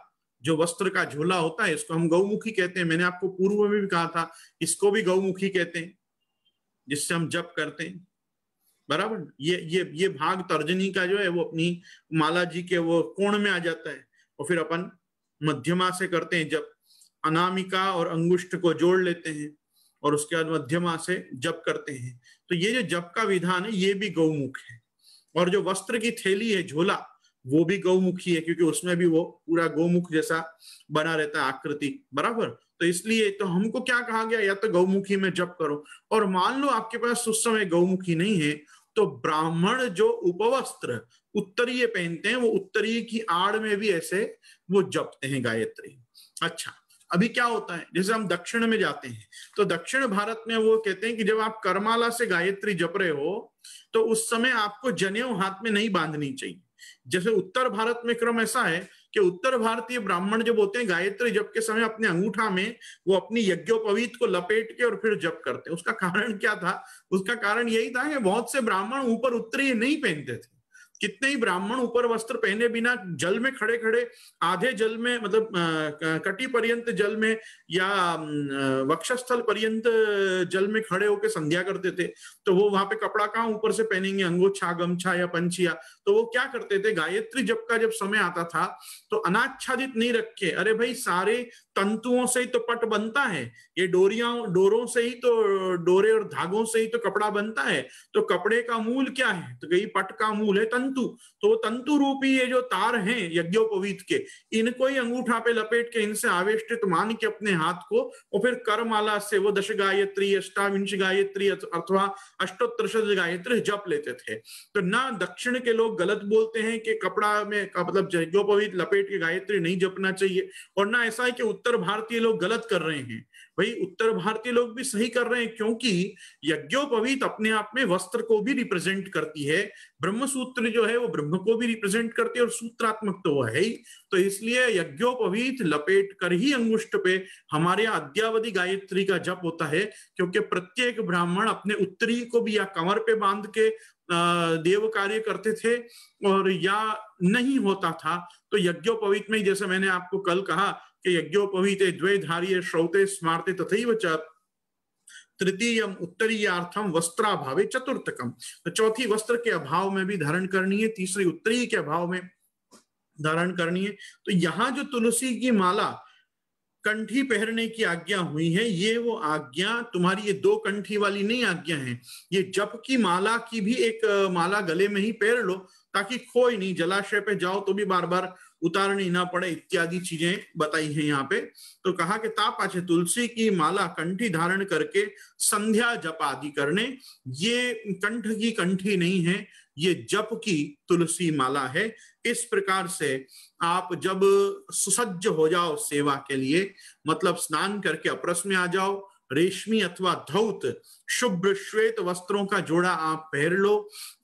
जो वस्त्र का झोला होता है इसको हम गौमुखी कहते हैं मैंने आपको पूर्व में भी कहा था इसको भी गौमुखी कहते हैं जिससे हम जप करते हैं बराबर ये ये ये भाग तर्जनी का जो है वो अपनी माला जी के वो कोण में आ जाता है और फिर अपन मध्यमा से करते हैं जब अनामिका और अंगुष्ठ को जोड़ लेते हैं और उसके बाद मध्यमा से जप करते हैं तो ये जो जप का विधान है ये भी गौमुख है और जो वस्त्र की थैली है झोला वो भी गौमुखी है क्योंकि उसमें भी वो पूरा गौमुख जैसा बना रहता है आकृति बराबर तो इसलिए तो हमको क्या कहा गया या तो गौमुखी में जप करो और मान लो आपके पास उस समय गौमुखी नहीं है तो ब्राह्मण जो उपवस्त्र उत्तरीय पहनते हैं वो उत्तरीय की आड़ में भी ऐसे वो जपते हैं गायत्री अच्छा अभी क्या होता है जैसे हम दक्षिण में जाते हैं तो दक्षिण भारत में वो कहते हैं कि जब आप करमाला से गायत्री जप रहे हो तो उस समय आपको जनेऊ हाथ में नहीं बांधनी चाहिए जैसे उत्तर भारत में क्रम ऐसा है कि उत्तर भारतीय ब्राह्मण जब होते हैं गायत्री जप के समय अपने अंगूठा में वो अपनी यज्ञोपवीत को लपेट के और फिर जप करते उसका कारण क्या था उसका कारण यही था कि बहुत से ब्राह्मण ऊपर उत्तरी नहीं पहनते थे कितने ही ब्राह्मण ऊपर वस्त्र पहने बिना जल में खड़े खड़े आधे जल में मतलब कटी पर्यंत जल में या वक्षस्थल पर्यंत जल में खड़े होकर संध्या करते थे तो वो वहां पे कपड़ा कहाँ ऊपर से पहनेंगे अंगोच्छा गमछा या पंछिया तो वो क्या करते थे गायत्री जब का जब समय आता था तो अनाच्छादित नहीं रखे अरे भाई सारे तंतुओं से ही तो पट बनता है ये डोरिया डोरों से ही तो डोरे और धागों से ही तो कपड़ा बनता है तो कपड़े का मूल क्या है तो कही पट का मूल है तंतु तो वो तंतु रूपी ये जो तार हैं यज्ञोपवीत के इनको ही अंगूठा पे लपेट के इनसे आवेष्टित मान के अपने हाथ को और फिर करमाला से वो दश गायत्री अष्टाविंश गायत्री अथवा अष्टोत्तर गायत्री जप लेते थे तो ना दक्षिण के लोग गलत बोलते हैं कि कपड़ा में मतलब यज्ञोपवीत लपेट के गायत्री नहीं जपना चाहिए और ना ऐसा है कि उत्तर भारतीय लोग गलत कर रहे हैं भाई उत्तर भारतीय लोग भी सही कर रहे हैं क्योंकि यज्ञोपवीत अपने आप में वस्त्र को भी रिप्रेजेंट करती है सूत्र जो है वो ब्रह्म को भी रिप्रेजेंट करती है और सूत्रात्मक तो वह है ही तो इसलिए यज्ञोपवीत लपेट कर ही अंगुष्ट पे हमारे अद्यावधि गायत्री का जप होता है क्योंकि प्रत्येक ब्राह्मण अपने उत्तरी को भी या कमर पे बांध के देव कार्य करते थे और या नहीं होता था तो यज्ञोपवीत में जैसे मैंने आपको कल कहा कि यज्ञोपवीते द्वे धारिये श्रौते स्मारते तथैव च तृतीयम उत्तरीयार्थम वस्त्राभावे चतुर्थकम तो चौथी वस्त्र के अभाव में भी धारण करनी है तीसरी उत्तरीय के अभाव में धारण करनी है तो यहाँ जो तुलसी की माला कंठी पहनने की आज्ञा हुई है ये वो आज्ञा तुम्हारी ये दो कंठी वाली नहीं आज्ञा है ये जप की माला की भी एक माला गले में ही पहन लो ताकि खोई नहीं जलाशय पे जाओ तो भी बार बार उतारनी ना पड़े इत्यादि चीजें बताई हैं यहाँ पे तो कहा कि तापाचे तुलसी की माला कंठी धारण करके संध्या जप आदि करने ये कंठ की कंठी नहीं है ये जप की तुलसी माला है इस प्रकार से आप जब सुसज्ज हो जाओ सेवा के लिए मतलब स्नान करके अपरस में आ जाओ रेशमी अथवा धौत शुभ्र श्वेत वस्त्रों का जोड़ा आप पहन लो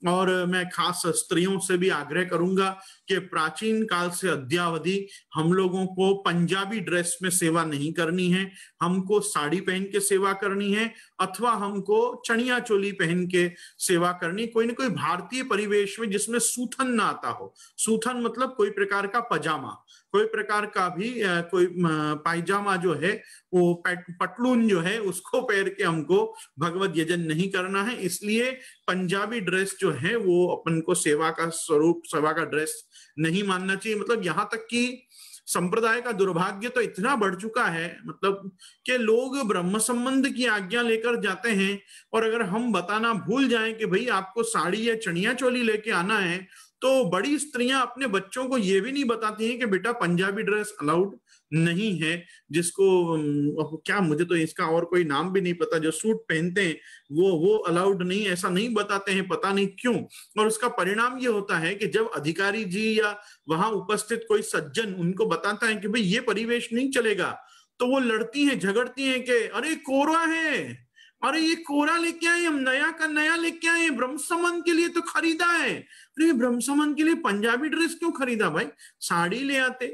और मैं खास स्त्रियों से भी आग्रह करूंगा कि प्राचीन काल से अद्यावधि हम लोगों को पंजाबी ड्रेस में सेवा नहीं करनी है हमको साड़ी पहन के सेवा करनी है अथवा हमको चनिया चोली पहन के सेवा करनी कोई ना कोई भारतीय परिवेश में जिसमें सूथन ना आता हो सूथन मतलब कोई प्रकार का पजामा कोई प्रकार का भी कोई पायजामा जो है वो पटलून जो है उसको पहन के हमको भगवत यजन नहीं करना है इसलिए पंजाबी ड्रेस जो है वो अपन को सेवा का स्वरूप सेवा का ड्रेस नहीं मानना चाहिए मतलब यहाँ तक कि संप्रदाय का दुर्भाग्य तो इतना बढ़ चुका है मतलब कि लोग ब्रह्म संबंध की आज्ञा लेकर जाते हैं और अगर हम बताना भूल जाएं कि भाई आपको साड़ी या चनिया चोली लेके आना है तो बड़ी स्त्रियां अपने बच्चों को ये भी नहीं बताती हैं कि बेटा पंजाबी ड्रेस अलाउड नहीं है जिसको क्या मुझे तो इसका और कोई नाम भी नहीं पता जो सूट पहनते हैं वो वो अलाउड नहीं ऐसा नहीं बताते हैं पता नहीं क्यों और उसका परिणाम ये होता है कि जब अधिकारी जी या वहां उपस्थित कोई सज्जन उनको बताता है कि भाई ये परिवेश नहीं चलेगा तो वो लड़ती हैं झगड़ती हैं कि अरे कोरा है अरे ये कोरा लेके आए हम नया का नया लेके आए ब्रह्म समन के लिए तो खरीदा है अरे ये ब्रह्म समन के लिए पंजाबी ड्रेस क्यों खरीदा भाई साड़ी ले आते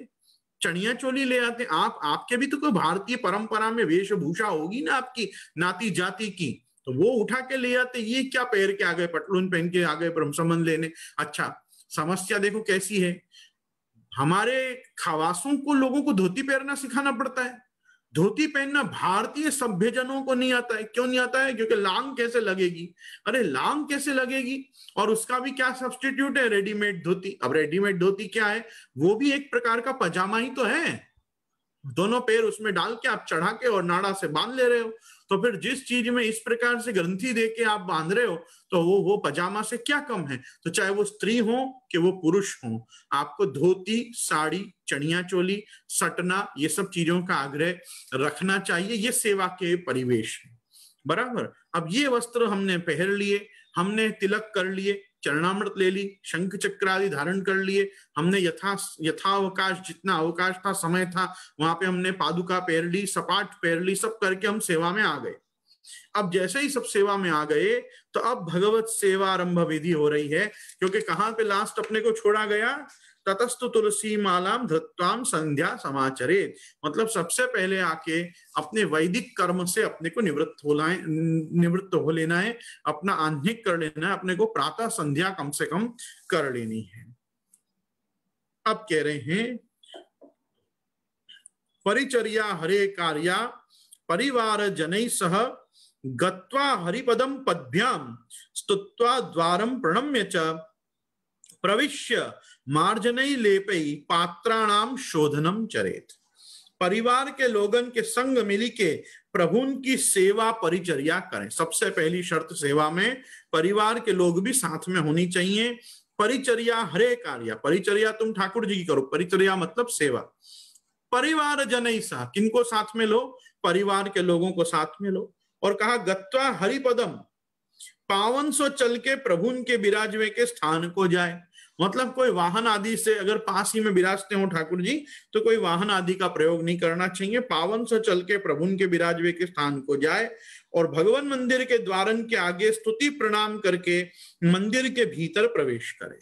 चनिया चोली ले आते आप आपके भी तो कोई भारतीय परंपरा में वेशभूषा होगी ना आपकी नाती जाति की तो वो उठा के ले आते ये क्या पैर के आ गए पटलून पहन के आ गए समन लेने अच्छा समस्या देखो कैसी है हमारे खवासों को लोगों को धोती पहनना सिखाना पड़ता है धोती पहनना भारतीय सभ्यजनों को नहीं आता है क्यों नहीं आता है क्योंकि लांग कैसे लगेगी अरे लांग कैसे लगेगी और उसका भी क्या सब्सटीट्यूट है रेडीमेड धोती अब रेडीमेड धोती क्या है वो भी एक प्रकार का पजामा ही तो है दोनों पैर उसमें डाल के आप चढ़ा के और नाड़ा से बांध ले रहे हो तो फिर जिस चीज में इस प्रकार से ग्रंथि दे के आप बांध रहे हो तो वो वो पजामा से क्या कम है तो चाहे वो स्त्री हो कि वो पुरुष हो आपको धोती साड़ी चनिया चोली सटना ये सब चीजों का आग्रह रखना चाहिए ये सेवा के परिवेश है बराबर अब ये वस्त्र हमने पहन लिए हमने तिलक कर लिए चरणामृत ले ली शंख चक्र आदि धारण कर लिए हमने यथा यथावकाश जितना अवकाश था समय था वहां पे हमने पादुका पैर ली सपाट पैर ली सब करके हम सेवा में आ गए अब जैसे ही सब सेवा में आ गए तो अब भगवत सेवा आरंभ विधि हो रही है क्योंकि कहाँ पे लास्ट अपने को छोड़ा गया ततस्तु तुलसी मालाम धृत्वाम संध्या समाचरे मतलब सबसे पहले आके अपने वैदिक कर्म से अपने को निवृत्त हो लाए निवृत्त हो लेना है अपना आंधिक कर लेना है अपने को प्रातः संध्या कम से कम कर लेनी है अब कह रहे हैं परिचर्या हरे कार्या परिवार जनै सह गत्वा हरिपदम पदभ्याम स्तुत्वा द्वारम प्रणम्य च प्रविश्य मार्जन लेपई पात्राणाम शोधनम चरेत परिवार के लोगन के संग मिली के प्रभुन की सेवा परिचर्या करें सबसे पहली शर्त सेवा में परिवार के लोग भी साथ में होनी चाहिए परिचर्या हरे कार्य परिचर्या तुम ठाकुर जी की करो परिचर्या मतलब सेवा परिवार जन सा किनको साथ में लो परिवार के लोगों को साथ में लो और कहा गत्वा हरिपदम पावन सो चल के प्रभुन के बिराजवे के स्थान को जाए मतलब कोई वाहन आदि से अगर पास ही में विराजते हो ठाकुर जी तो कोई वाहन आदि का प्रयोग नहीं करना चाहिए पावन से चल के प्रभुन के विराजवे के स्थान को जाए और भगवान मंदिर के द्वारन के आगे स्तुति प्रणाम करके मंदिर के भीतर प्रवेश करे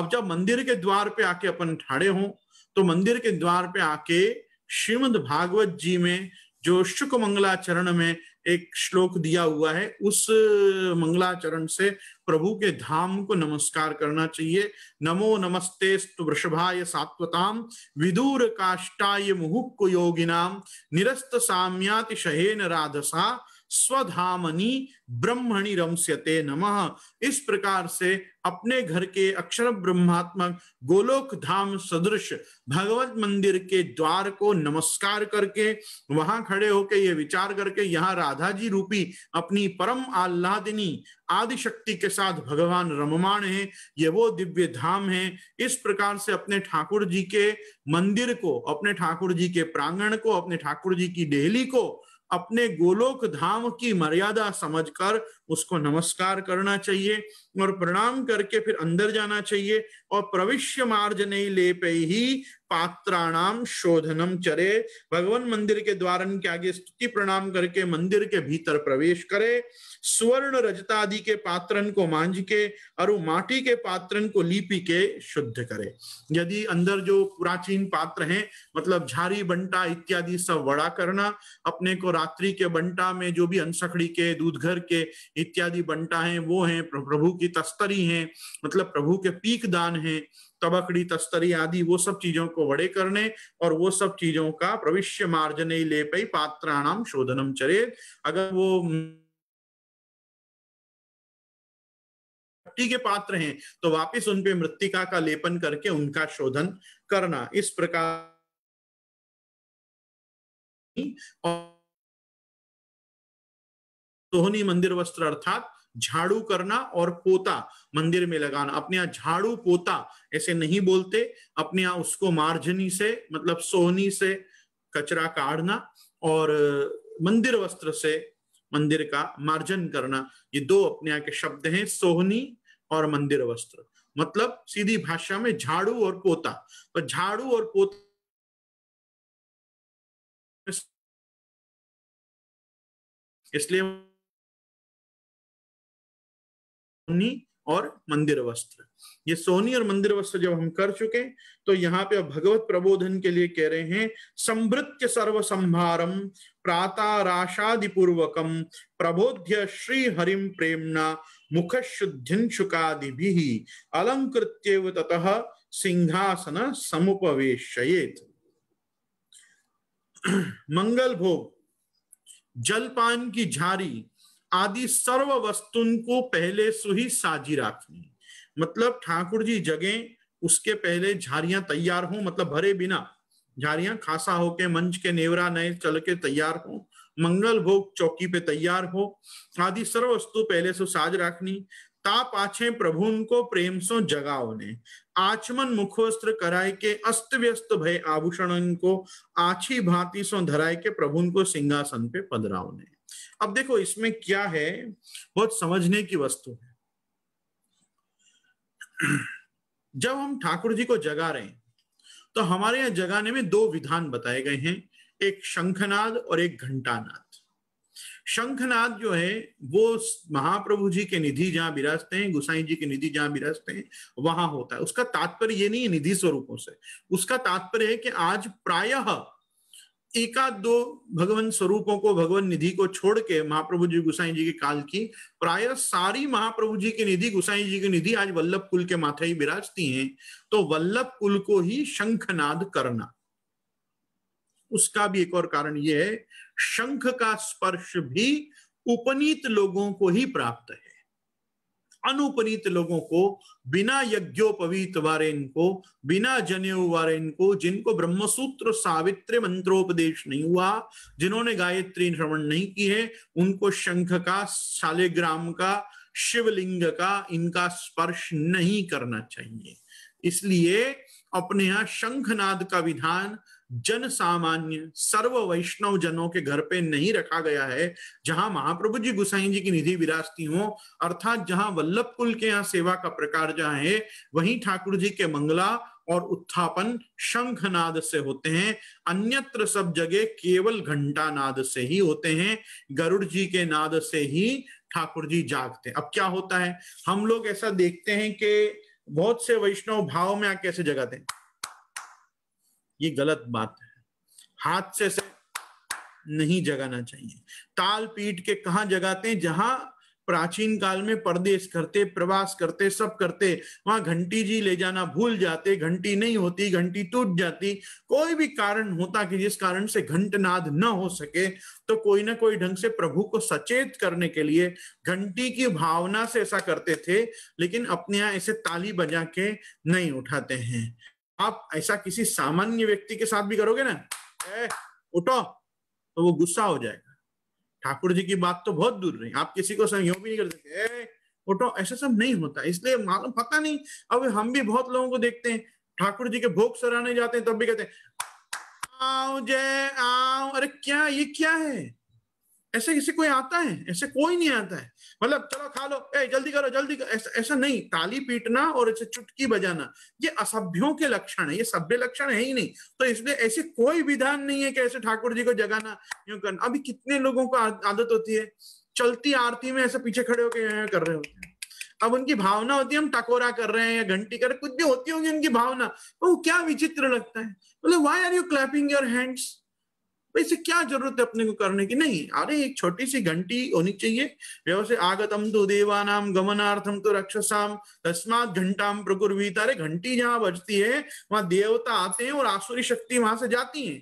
अब जब मंदिर के द्वार पे आके अपन ठाड़े हों तो मंदिर के द्वार पे आके श्रीमद भागवत जी में जो शुक चरण में एक श्लोक दिया हुआ है उस मंगलाचरण से प्रभु के धाम को नमस्कार करना चाहिए नमो नमस्ते वृषभाय सात्वताम विदूर काष्टाय मुहुक् योगिनाम निरस्त साम्यातिशयन राधसा स्वधामनी ब्रह्मणि रमस्यते नमः इस प्रकार से अपने घर के अक्षर ब्रह्मात्मक गोलोक धाम सदृश भगवत मंदिर के द्वार को नमस्कार करके वहां खड़े होकर ये विचार करके यहाँ राधा जी रूपी अपनी परम आह्लादिनी आदि शक्ति के साथ भगवान रममाण है ये वो दिव्य धाम है इस प्रकार से अपने ठाकुर जी के मंदिर को अपने ठाकुर जी के प्रांगण को अपने ठाकुर जी की डेहली को अपने गोलोक धाम की मर्यादा समझकर उसको नमस्कार करना चाहिए और प्रणाम करके फिर अंदर जाना चाहिए और प्रविश्य ले पे ही पात्राणाम शोधनम चरे भगवान मंदिर के द्वारन के आगे स्तुति प्रणाम करके मंदिर के भीतर प्रवेश करे स्वर्ण आदि के पात्रन को मांझ के और माटी के पात्रन को लीपी के शुद्ध करे यदि अंदर जो प्राचीन पात्र हैं मतलब झारी बंटा इत्यादि सब वड़ा करना अपने को रात्रि के बंटा में जो भी अंसखड़ी के दूध घर के इत्यादि बंटा है वो है प्रभु की तस्तरी है मतलब प्रभु के पीक दान है तबकड़ी तस्तरी आदि वो सब चीजों को बड़े करने और वो सब चीजों का प्रविश्य मार्जने लेपई पात्राणाम शोधनम चरे अगर वो भक्ति के पात्र हैं तो वापिस उनपे मृतिका का लेपन करके उनका शोधन करना इस प्रकार सोहनी मंदिर वस्त्र अर्थात झाड़ू करना और पोता मंदिर में लगाना अपने यहां झाड़ू पोता ऐसे नहीं बोलते अपने यहां उसको मार्जनी से मतलब सोहनी से कचरा काढ़ना और मंदिर वस्त्र से मंदिर का मार्जन करना ये दो अपने यहाँ के शब्द हैं सोहनी और मंदिर वस्त्र मतलब सीधी भाषा में झाड़ू और पोता तो झाड़ू और पोता इसलिए सोनी और मंदिर वस्त्र ये सोनी और मंदिर वस्त्र जब हम कर चुके तो यहाँ पे अब भगवत प्रबोधन के लिए कह रहे हैं समृत्य सर्व संभारम प्राताराशादिपूर्वक प्रबोध्य श्रीहरिं प्रेमणा मुखशुद्धिंशुकादिभिः अलंकृत ततः सिंहासन समुपवेशयेत् मंगल भोग जलपान की झारी आदि सर्व वस्तुन को पहले सुही साजी रखनी मतलब ठाकुर जी जगे उसके पहले झारियां तैयार हो मतलब भरे बिना झारिया खासा होके मंच के नेवरा नए चल के तैयार हो मंगल भोग चौकी पे तैयार हो आदि सर्व वस्तु पहले सो साज राखनी ताप आछे प्रभु को प्रेम सो जगाओ ने आचमन मुखोस्त्र कराए के अस्त व्यस्त भय आभूषण को आछी भांति सो धराए के प्रभु को सिंहासन पे पधराओ ने अब देखो इसमें क्या है बहुत समझने की वस्तु है जब हम ठाकुर जी को जगा रहे हैं तो हमारे यहाँ जगाने में दो विधान बताए गए हैं एक शंखनाद और एक घंटानाद शंखनाद जो है वो महाप्रभु जी के निधि जहां विराजते हैं गुसाई जी के निधि जहां विराजते हैं वहां होता है उसका तात्पर्य ये नहीं है निधि स्वरूपों से उसका तात्पर्य है कि आज प्रायः एकाध दो भगवान स्वरूपों को भगवान निधि को छोड़ के महाप्रभु जी गुसाई जी के काल की प्राय सारी महाप्रभु जी की निधि गुसाई जी की निधि आज वल्लभ कुल के माथे ही विराजती हैं तो वल्लभ कुल को ही शंखनाद करना उसका भी एक और कारण यह है शंख का स्पर्श भी उपनीत लोगों को ही प्राप्त है अनुपनीत लोगों को बिना यज्ञोपवीत वारे इनको बिना जनेऊ वारे इनको जिनको ब्रह्मसूत्र सावित्री मंत्रोपदेश नहीं हुआ जिन्होंने गायत्री श्रवण नहीं की है उनको शंख का शालिग्राम का शिवलिंग का इनका स्पर्श नहीं करना चाहिए इसलिए अपने यहां शंखनाद का विधान जन सामान्य सर्व वैष्णव जनों के घर पे नहीं रखा गया है जहां महाप्रभु जी गुसाई जी की निधि विरासती हो अर्थात जहां वल्लभ कुल के यहाँ सेवा का प्रकार जहाँ है वहीं ठाकुर जी के मंगला और उत्थापन शंखनाद से होते हैं अन्यत्र सब जगह केवल घंटा नाद से ही होते हैं गरुड़ जी के नाद से ही ठाकुर जी जागते हैं अब क्या होता है हम लोग ऐसा देखते हैं कि बहुत से वैष्णव भाव में आके ऐसे जगाते हैं ये गलत बात है हाथ से, नहीं जगाना चाहिए ताल पीट के कहा जगाते हैं जहां प्राचीन काल में परदेश करते प्रवास करते सब करते वहां घंटी जी ले जाना भूल जाते घंटी नहीं होती घंटी टूट जाती कोई भी कारण होता कि जिस कारण से घंटनाद न हो सके तो कोई ना कोई ढंग से प्रभु को सचेत करने के लिए घंटी की भावना से ऐसा करते थे लेकिन अपने यहां ऐसे ताली बजा के नहीं उठाते हैं आप ऐसा किसी सामान्य व्यक्ति के साथ भी करोगे ना ए, उठो तो वो गुस्सा हो जाएगा ठाकुर जी की बात तो बहुत दूर रही आप किसी को सहयोग भी नहीं कर सकते उठो ऐसा सब नहीं होता इसलिए मालूम पता नहीं अब हम भी बहुत लोगों को देखते हैं ठाकुर जी के भोग सराने जाते हैं तब भी कहते हैं आओ जय आओ अरे क्या ये क्या है ऐसे किसी कोई आता है ऐसे कोई नहीं आता है मतलब चलो खा लो ए जल्दी करो जल्दी करो ऐसा ऐसा नहीं ताली पीटना और ऐसे चुटकी बजाना ये असभ्यों के लक्षण है ये सभ्य लक्षण है ही नहीं तो इसलिए ऐसे कोई विधान नहीं है कि ऐसे ठाकुर जी को जगाना यूं करना अभी कितने लोगों को आदत होती है चलती आरती में ऐसे पीछे खड़े होकर कर रहे होते हैं अब उनकी भावना होती है हम टकोरा कर रहे हैं या घंटी कर कुछ भी होती होगी उनकी भावना वो क्या विचित्र लगता है मतलब why are you clapping your hands वैसे क्या जरूरत है अपने को करने की नहीं अरे एक छोटी सी घंटी होनी चाहिए व्यवसाय आगतम तो देवानाम गमनार्थम तो रक्षसाम तस्मात घंटाम प्रकुरवीत अरे घंटी जहां बजती है वहां देवता आते हैं और आसुरी शक्ति वहां से जाती है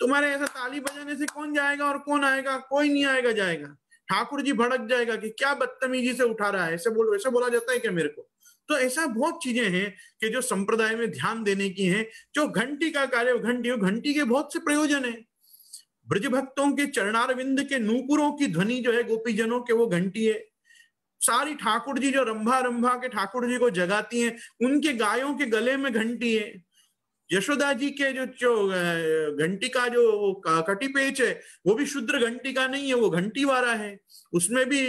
तुम्हारे ऐसा ताली बजाने से कौन जाएगा और कौन आएगा कोई नहीं आएगा जाएगा ठाकुर जी भड़क जाएगा कि क्या बदतमीजी से उठा रहा है ऐसे बोल ऐसे बोला जाता है क्या मेरे को तो ऐसा बहुत चीजें हैं कि जो संप्रदाय में ध्यान देने की हैं जो घंटी का कार्य घंटी घंटी के बहुत से प्रयोजन है ब्रज भक्तों के चरणारविंद के नूपुरों की ध्वनि जो है गोपीजनों के वो घंटी है सारी ठाकुर जी जो रंभा रंभा के ठाकुर जी को जगाती हैं उनके गायों के गले में घंटी है यशोदा जी के जो जो घंटी का जो कटी पेच है वो भी शुद्र घंटी का नहीं है वो घंटी वाला है उसमें भी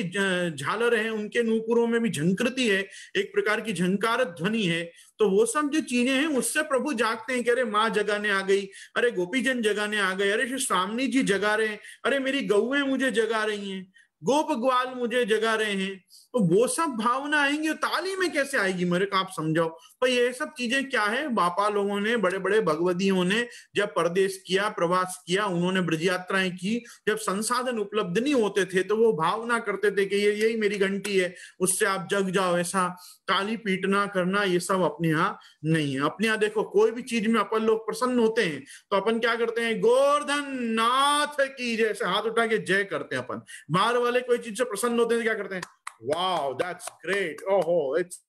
झालर है उनके नूपुरों में भी झंकृति है एक प्रकार की झंकार ध्वनि है तो वो सब जो चीजें हैं उससे प्रभु जागते हैं कि अरे माँ जगाने आ गई अरे गोपीजन जगाने आ गए अरे श्री स्वामी जी जगा रहे हैं अरे मेरी गौएं मुझे जगा रही हैं गोप ग्वाल मुझे जगा रहे हैं तो वो सब भावना आएंगी ताली में कैसे आएगी मेरे को आप समझाओ तो ये सब चीजें क्या है बापा लोगों ने बड़े बड़े भगवतियों ने जब परदेश किया प्रवास किया उन्होंने ब्रज यात्राएं की जब संसाधन उपलब्ध नहीं होते थे तो वो भावना करते थे कि ये यही मेरी घंटी है उससे आप जग जाओ ऐसा ताली पीटना करना ये सब अपने यहाँ नहीं है अपने यहाँ देखो कोई भी चीज में अपन लोग प्रसन्न होते हैं तो अपन क्या करते हैं गोवर्धन नाथ की जैसे हाथ उठा के जय करते हैं अपन बाहर वाले कोई चीज से प्रसन्न होते हैं तो क्या करते हैं Wow, that's great. Oh, it's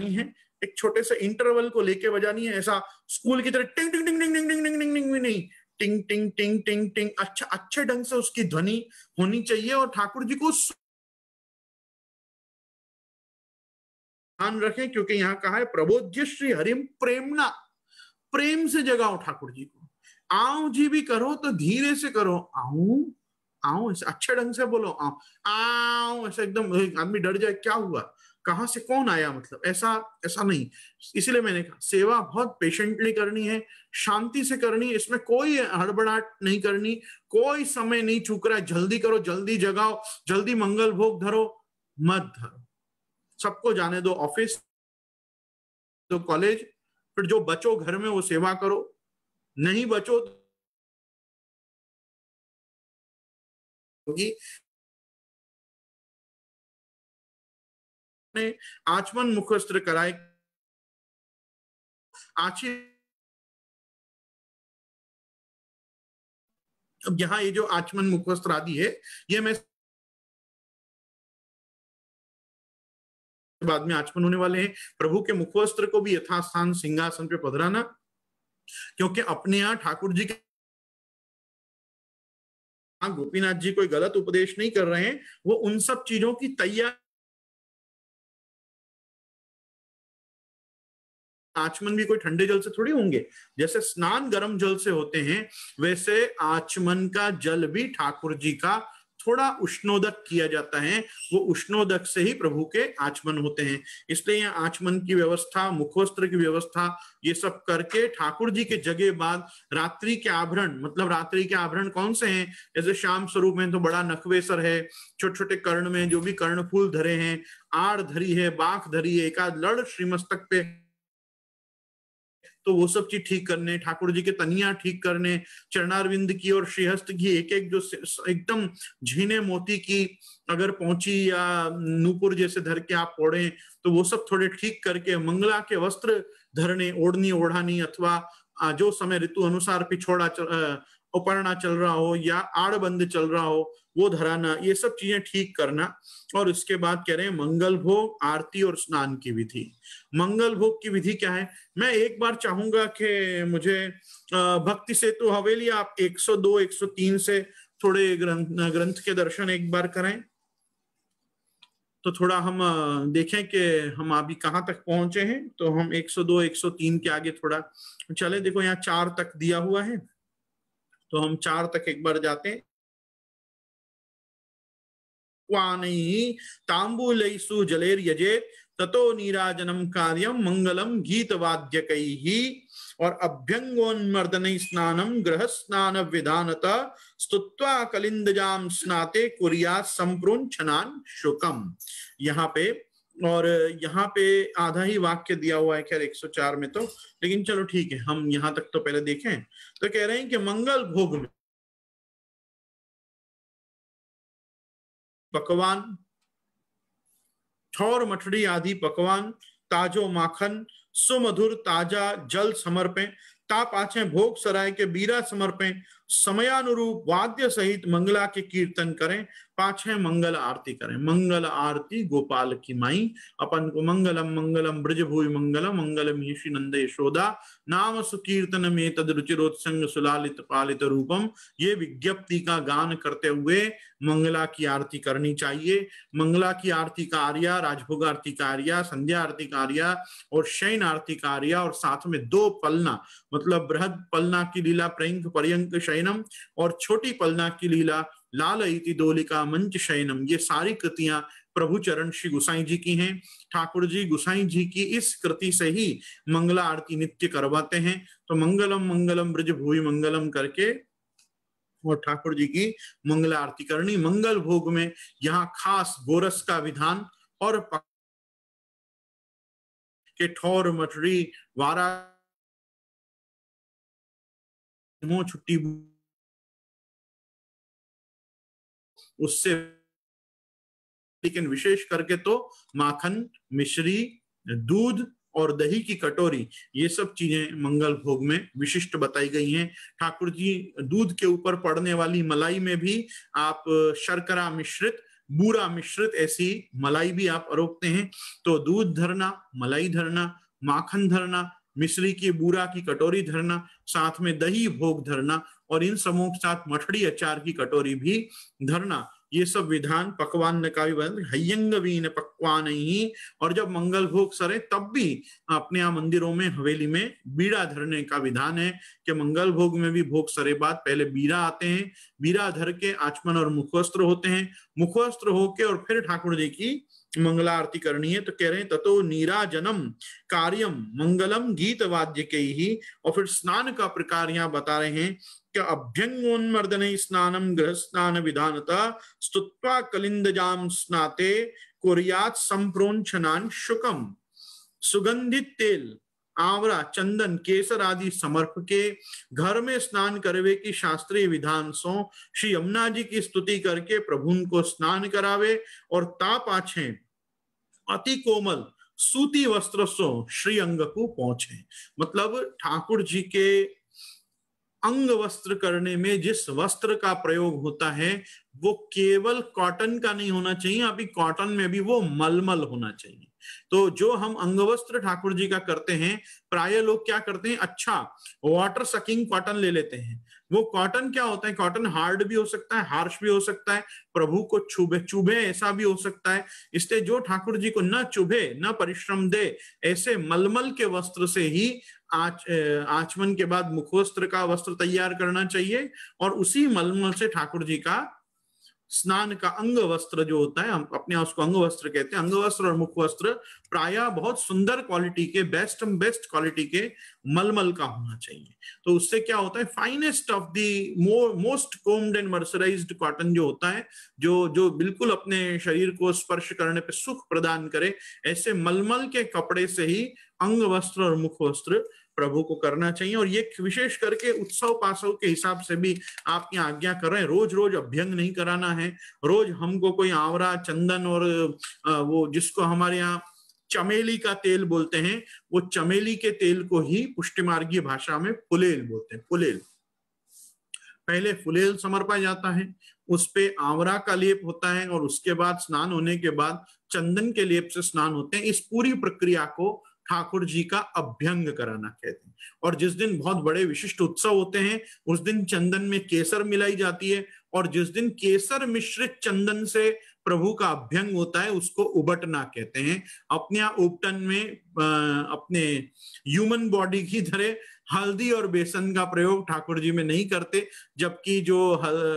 है एक छोटे से इंटरवल को लेके बजानी है ऐसा स्कूल की तरह टिंग टिंग टिंग टिंग टिंग टिंग टिंग टिंग नहीं टिंग टिंग टिंग टिंग टिंग अच्छा अच्छे ढंग से उसकी ध्वनि होनी चाहिए और ठाकुर जी को ध्यान रखें क्योंकि यहाँ कहा है प्रबोध्य श्री हरिम प्रेमना प्रेम से जगाओ ठाकुर जी को आओ जी भी करो तो धीरे से करो आओ आओ ऐसे अच्छे ढंग से बोलो आओ आओ ऐसे एकदम आदमी डर जाए क्या हुआ कहाँ से कौन आया मतलब ऐसा ऐसा नहीं इसीलिए मैंने कहा सेवा बहुत पेशेंटली करनी है शांति से करनी है इसमें कोई हड़बड़ाहट नहीं करनी कोई समय नहीं चूक रहा है जल्दी करो जल्दी जगाओ जल्दी मंगल भोग धरो मत धरो सबको जाने दो ऑफिस दो कॉलेज फिर जो बचो घर में वो सेवा करो नहीं बचो होगी तो ने आचमन मुखस्त्र कराए अब यहां ये जो आचमन मुखवस्त्र आदि है ये मैं बाद में आचमन होने वाले हैं प्रभु के मुखवस्त्र को भी यथास्थान सिंहासन पे पधराना क्योंकि अपने यहां ठाकुर जी के हाँ, गोपीनाथ जी कोई गलत उपदेश नहीं कर रहे हैं वो उन सब चीजों की तैयारी आचमन भी कोई ठंडे जल से थोड़ी होंगे जैसे स्नान गर्म जल से होते हैं वैसे आचमन का जल भी ठाकुर जी का थोड़ा उष्णोदक किया जाता है वो उष्णोदक से ही प्रभु के आचमन होते हैं इसलिए यहाँ आचमन की व्यवस्था मुखोस्त्र की व्यवस्था ये सब करके ठाकुर जी के जगह बाद रात्रि के आभरण मतलब रात्रि के आभरण कौन से हैं जैसे श्याम स्वरूप में तो बड़ा नखवेसर है छोटे छोटे कर्ण में जो भी कर्ण फूल धरे हैं आड़ धरी है बाख धरी है एकाध लड़ श्रीमस्तक पे तो वो सब चीज ठीक करने ठाकुर जी के तनिया ठीक करने चरणारविंद की और श्रीहस्त की एक एक जो एकदम झीने मोती की अगर पहुंची या नूपुर जैसे धर के आप ओढ़े तो वो सब थोड़े ठीक करके मंगला के वस्त्र धरने ओढ़नी ओढ़ानी अथवा जो समय ऋतु अनुसार पिछोड़ा उपरणा चल रहा हो या आड़बंद चल रहा हो वो धराना ये सब चीजें ठीक करना और उसके बाद कह रहे हैं मंगल भोग आरती और स्नान की विधि मंगल भोग की विधि क्या है मैं एक बार चाहूंगा कि मुझे भक्ति से तो हवेली आप 102 103 से थोड़े ग्रंथ ग्रंथ के दर्शन एक बार करें तो थोड़ा हम देखें कि हम अभी कहाँ तक पहुंचे हैं तो हम 102 103 के आगे थोड़ा चले देखो यहाँ चार तक दिया हुआ है तो हम चार तक एक बार जाते नहीं जलेर यजे ततो नीराजनम कार्यम मंगलम गीत वाद्य कई और अभ्यंगोन्मर्दन स्नानम ग्रह स्नान विधानता स्तुत्वा कलिंदजाम स्नाते कुरिया संप्रोन शनान शुकम यहाँ पे और यहाँ पे आधा ही वाक्य दिया हुआ है खैर 104 में तो लेकिन चलो ठीक है हम यहाँ तक तो पहले देखें तो कह रहे हैं कि मंगल भोग में पकवान छोर मठड़ी आदि पकवान ताजो माखन सुमधुर ताजा जल समर्पे ताप आचे भोग सराय के बीरा समर्पे समयानुरूप वाद्य सहित मंगला के कीर्तन करें पांच है मंगल आरती करें मंगल आरती गोपाल की माई अपन को मंगलम मंगलम ब्रजभूमि मंगलम मंगलम ईशी नंद यशोदा नाम सुकीर्तन में तद रुचिरोत्संग सुलालित पालित रूपम ये विज्ञप्ति का गान करते हुए मंगला की आरती करनी चाहिए मंगला की आरती का आर्या राजभोग आरती का आर्या संध्या आरती का आर्या और शैन आरती का आर्या और साथ में दो पलना मतलब बृहद पलना की लीला प्रयंक पर्यंक शयनम और छोटी पलना की लीला लाल इति दोलिका मंच शयनम ये सारी कृतियां प्रभु चरण श्री गुसाई जी की हैं ठाकुर जी गुसाई जी की इस कृति से ही मंगला आरती नित्य करवाते हैं तो मंगलम मंगलम ब्रज भूमि मंगलम करके और ठाकुर जी की मंगला आरती करनी मंगल भोग में यहाँ खास गोरस का विधान और के ठोर मठरी वारा छुट्टी उससे लेकिन विशेष करके तो माखन मिश्री दूध और दही की कटोरी ये सब चीजें मंगल भोग में विशिष्ट बताई गई हैं ठाकुर जी दूध के ऊपर पड़ने वाली मलाई में भी आप शर्करा मिश्रित बूरा मिश्रित ऐसी मलाई भी आप आरोपते हैं तो दूध धरना मलाई धरना माखन धरना मिश्री की बूरा की कटोरी धरना साथ में दही भोग धरना और इन समूहों के साथ मठड़ी अचार की कटोरी भी धरना ये सब विधान पकवान ने का भी पकवान ही और जब मंगल भोग सरे तब भी अपने यहाँ मंदिरों में हवेली में बीड़ा धरने का विधान है कि मंगल भोग में भी भोग सरे बाद पहले बीरा आते हैं बीरा धर के आचमन और मुखवस्त्र होते हैं मुखवस्त्र होके और फिर ठाकुर जी की मंगला आरती करनी है तो कह रहे हैं ततो नीरा जनम कार्यम मंगलम गीत वाद्य के ही और फिर स्नान का प्रकार यहाँ बता रहे हैं अभ्यंगोन्मर्दन स्नान गृह स्नान विधानता स्तुत्वा कलिंदजाम स्नाते कुरियात संप्रोचनान शुकम सुगंधित तेल आवरा चंदन केसर आदि समर्प के घर में स्नान करवे की शास्त्रीय विधान सो श्री यमुना जी की स्तुति करके प्रभु को स्नान करावे और ताप आछे अति कोमल सूती वस्त्र सो श्री अंग को पहुंचे मतलब ठाकुर जी के अंग वस्त्र करने में जिस वस्त्र का प्रयोग होता है वो केवल कॉटन का नहीं होना चाहिए अभी कॉटन में भी वो मलमल होना चाहिए तो जो हम अंगवस्त्र ठाकुर जी का करते हैं प्राय लोग क्या करते हैं अच्छा वाटर सकिंग कॉटन ले लेते हैं वो कॉटन क्या होता है कॉटन हार्ड भी हो सकता है हार्श भी हो सकता है प्रभु को चुभे चुभे ऐसा भी हो सकता है इसलिए जो ठाकुर जी को न चुभे न परिश्रम दे ऐसे मलमल के वस्त्र से ही आच आचमन के बाद मुखोस्त्र का वस्त्र तैयार करना चाहिए और उसी मलमल से ठाकुर जी का स्नान का अंग वस्त्र जो होता है हम अपने उसको अंग वस्त्र कहते हैं अंग वस्त्र और मुख वस्त्र प्राय बहुत सुंदर क्वालिटी के बेस्ट बेस्ट क्वालिटी के मलमल का होना चाहिए तो उससे क्या होता है finest of the most combed and mercerised cotton जो होता है जो जो बिल्कुल अपने शरीर को स्पर्श करने पर सुख प्रदान करे ऐसे मलमल के कपड़े से ही अंग वस्त्र और मुख वस्त्र प्रभु को करना चाहिए और ये विशेष करके उत्सव पासव के हिसाब से भी आपकी आज्ञा कर रहे हैं रोज रोज अभ्यंग नहीं कराना है रोज हमको कोई आवरा चंदन और वो जिसको हमारे यहाँ चमेली का तेल बोलते हैं वो चमेली के तेल को ही पुष्टिमार्गीय भाषा में फुलेल बोलते हैं फुलेल पहले फुलेल समर्पा जाता है उस पे आंवरा का लेप होता है और उसके बाद स्नान होने के बाद चंदन के लेप से स्नान होते हैं इस पूरी प्रक्रिया को ठाकुर जी का अभ्यंग कराना कहते हैं और जिस दिन बहुत बड़े विशिष्ट उत्सव होते हैं उस दिन चंदन में केसर मिलाई जाती है और जिस दिन केसर मिश्रित चंदन से प्रभु का अभ्यंग होता है उसको उबटना कहते हैं अपने उपटन में अपने ह्यूमन बॉडी की तरह हल्दी और बेसन का प्रयोग ठाकुर जी में नहीं करते जबकि जो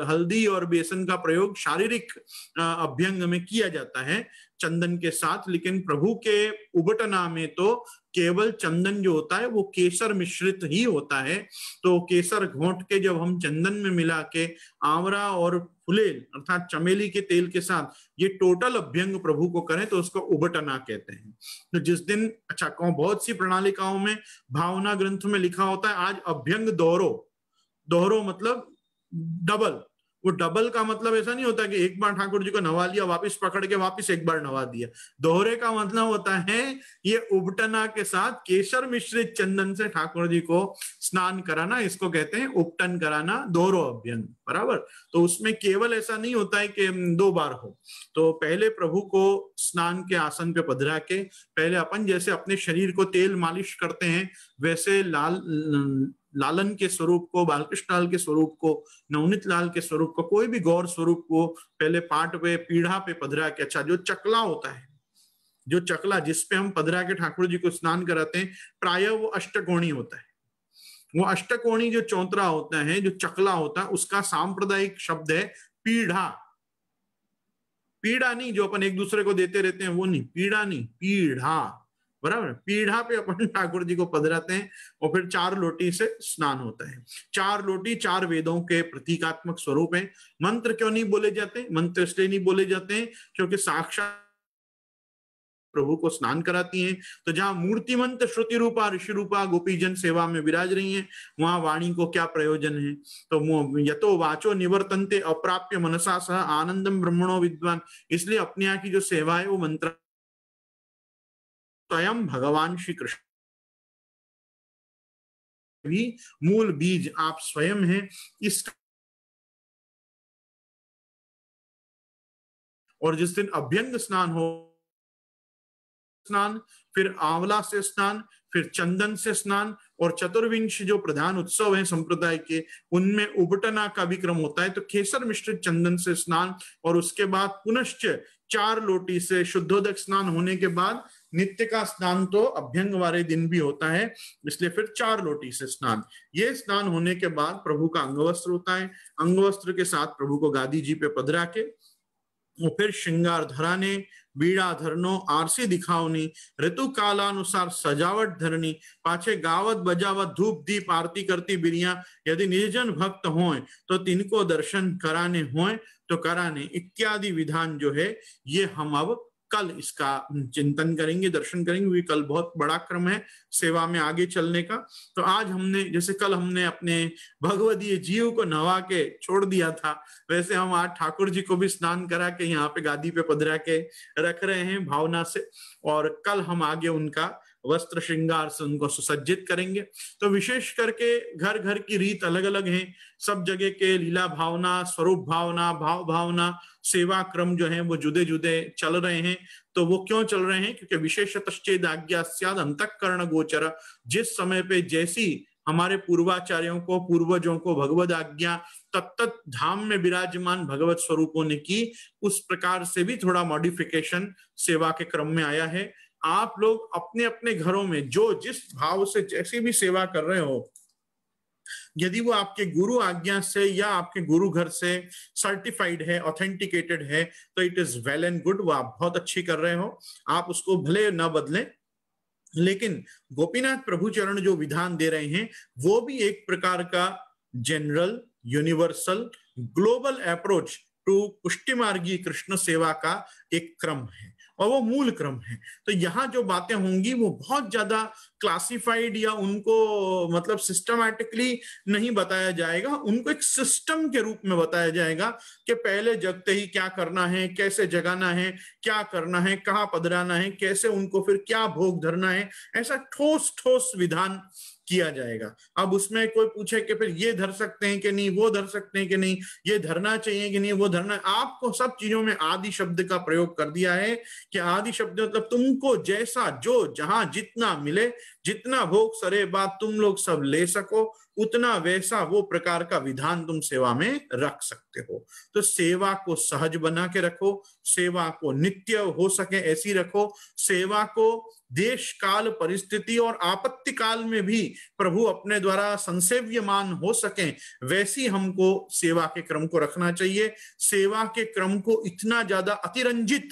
हल्दी और बेसन का प्रयोग शारीरिक अभ्यंग में किया जाता है चंदन के साथ लेकिन प्रभु के उबटना में तो केवल चंदन जो होता है वो केसर मिश्रित ही होता है तो केसर घोट के जब हम चंदन में मिला के आंवरा और फुलेल अर्थात चमेली के तेल के साथ ये टोटल अभ्यंग प्रभु को करें तो उसको उबटना कहते हैं तो जिस दिन अच्छा कहो बहुत सी प्रणालिकाओं में भावना ग्रंथ में लिखा होता है आज अभ्यंग दोहरो दोहरो मतलब डबल वो डबल का मतलब ऐसा नहीं होता कि एक बार ठाकुर जी को नवा लिया वापिस पकड़ के वापिस एक बार नवा दिया दोहरे का मतलब होता है ये उपटना के साथ केसर मिश्रित चंदन से ठाकुर जी को स्नान कराना इसको कहते हैं उपटन कराना दोहरो अभ्यंग बराबर तो उसमें केवल ऐसा नहीं होता है कि दो बार हो तो पहले प्रभु को स्नान के आसन पे पधरा के पहले अपन जैसे अपने शरीर को तेल मालिश करते हैं वैसे लाल लालन के स्वरूप को बालकृष्ण लाल के स्वरूप को नवनीत लाल के स्वरूप को कोई भी गौर स्वरूप को पहले पाट पे पीढ़ा पे पधरा के अच्छा जो चकला होता है जो चकला जिसपे हम पधरा के ठाकुर जी को स्नान कराते हैं प्राय वो अष्टकोणी होता है वो अष्टकोणी जो चौंतरा होता है जो चकला होता है उसका सांप्रदायिक शब्द है पीढ़ा पीड़ा नहीं जो अपन एक दूसरे को देते रहते हैं वो नहीं पीड़ा नहीं पीढ़ा बराबर पीढ़ा पे अपन ठाकुर जी को पधराते हैं और फिर चार लोटी से स्नान होता है चार लोटी चार वेदों के प्रतीकात्मक स्वरूप है मंत्र क्यों नहीं बोले जाते मंत्र इसलिए नहीं बोले जाते हैं क्योंकि साक्षात प्रभु को स्नान कराती हैं तो जहां मूर्तिमंत श्रुति रूपा ऋषि रूपा गोपीजन सेवा में विराज रही हैं वहां वाणी को क्या प्रयोजन है तो यतो वाचो निवर्तनते अप्राप्य मनसा सह आनंदम ब्रह्मणो विद्वान इसलिए अपने यहाँ की जो सेवा है वो मंत्र स्वयं भगवान श्री कृष्ण भी मूल बीज आप स्वयं हैं इस और जिस दिन अभ्यंग स्नान हो स्नान फिर आंवला से स्नान फिर चंदन से स्नान और चतुर्विंश जो प्रधान उत्सव है संप्रदाय के उनमें उबटना का भी क्रम होता है तो खेसर मिश्रित चंदन से स्नान और उसके बाद पुनश्च चार लोटी से शुद्धोदक स्नान होने के बाद नित्य का स्नान तो अभ्यंग वाले दिन भी होता है इसलिए फिर चार लोटी से स्नान ये स्नान होने के बाद प्रभु का अंगवस्त्र होता है अंगवस्त्र के साथ प्रभु को गादी जी पे पधरा के और फिर श्रृंगार धराने बीड़ा धरनो आरसी दिखावनी ऋतु कालानुसार सजावट धरनी पाछे गावत बजावत धूप दीप आरती करती बिरिया यदि निर्जन भक्त हो तो तिनको दर्शन कराने हो तो कराने इत्यादि विधान जो है ये हम अब कल इसका चिंतन करेंगे दर्शन करेंगे क्योंकि कल बहुत बड़ा क्रम है सेवा में आगे चलने का तो आज हमने जैसे कल हमने अपने भगवदीय जीव को नवा के छोड़ दिया था वैसे हम आज ठाकुर जी को भी स्नान करा के यहाँ पे गादी पे पधरा के रख रहे हैं भावना से और कल हम आगे उनका वस्त्र श्रृंगार से उनको सुसज्जित करेंगे तो विशेष करके घर घर की रीत अलग अलग है सब जगह के लीला भावना स्वरूप भावना भाव भावना सेवा क्रम जो है वो जुदे जुदे चल रहे हैं तो वो क्यों चल रहे हैं क्योंकि तश्चेद आज्ञा सद अंतकरण गोचर जिस समय पे जैसी हमारे पूर्वाचार्यों को पूर्वजों को भगवत आज्ञा तत्त धाम में विराजमान भगवत स्वरूपों ने की उस प्रकार से भी थोड़ा मॉडिफिकेशन सेवा के क्रम में आया है आप लोग अपने अपने घरों में जो जिस भाव से जैसी भी सेवा कर रहे हो यदि वो आपके गुरु आज्ञा से या आपके गुरु घर से सर्टिफाइड है ऑथेंटिकेटेड है तो it is well and good वो आप बहुत अच्छी कर रहे हो आप उसको भले न बदले लेकिन गोपीनाथ प्रभु चरण जो विधान दे रहे हैं वो भी एक प्रकार का general universal global approach to पुष्टि मार्गी कृष्ण सेवा का एक क्रम है और वो मूल क्रम है तो यहाँ जो बातें होंगी वो बहुत ज्यादा क्लासिफाइड या उनको मतलब सिस्टमैटिकली नहीं बताया जाएगा उनको एक सिस्टम के रूप में बताया जाएगा कि पहले जगते ही क्या करना है कैसे जगाना है क्या करना है कहाँ पधराना है कैसे उनको फिर क्या भोग धरना है ऐसा ठोस ठोस विधान किया जाएगा अब उसमें कोई पूछे कि फिर ये धर सकते हैं कि नहीं वो धर सकते हैं कि नहीं ये धरना चाहिए कि नहीं वो धरना आपको सब चीजों में आदि शब्द का प्रयोग कर दिया है कि आदि शब्द मतलब तुमको जैसा जो जहां जितना मिले जितना भोग सरे बात तुम लोग सब ले सको उतना वैसा वो प्रकार का विधान तुम सेवा में रख सकते हो तो सेवा को सहज बना के रखो सेवा को नित्य हो सके ऐसी रखो सेवा को देश काल परिस्थिति और आपत्ति काल में भी प्रभु अपने द्वारा संसेव्यमान हो सके वैसी हमको सेवा के क्रम को रखना चाहिए सेवा के क्रम को इतना ज्यादा अतिरंजित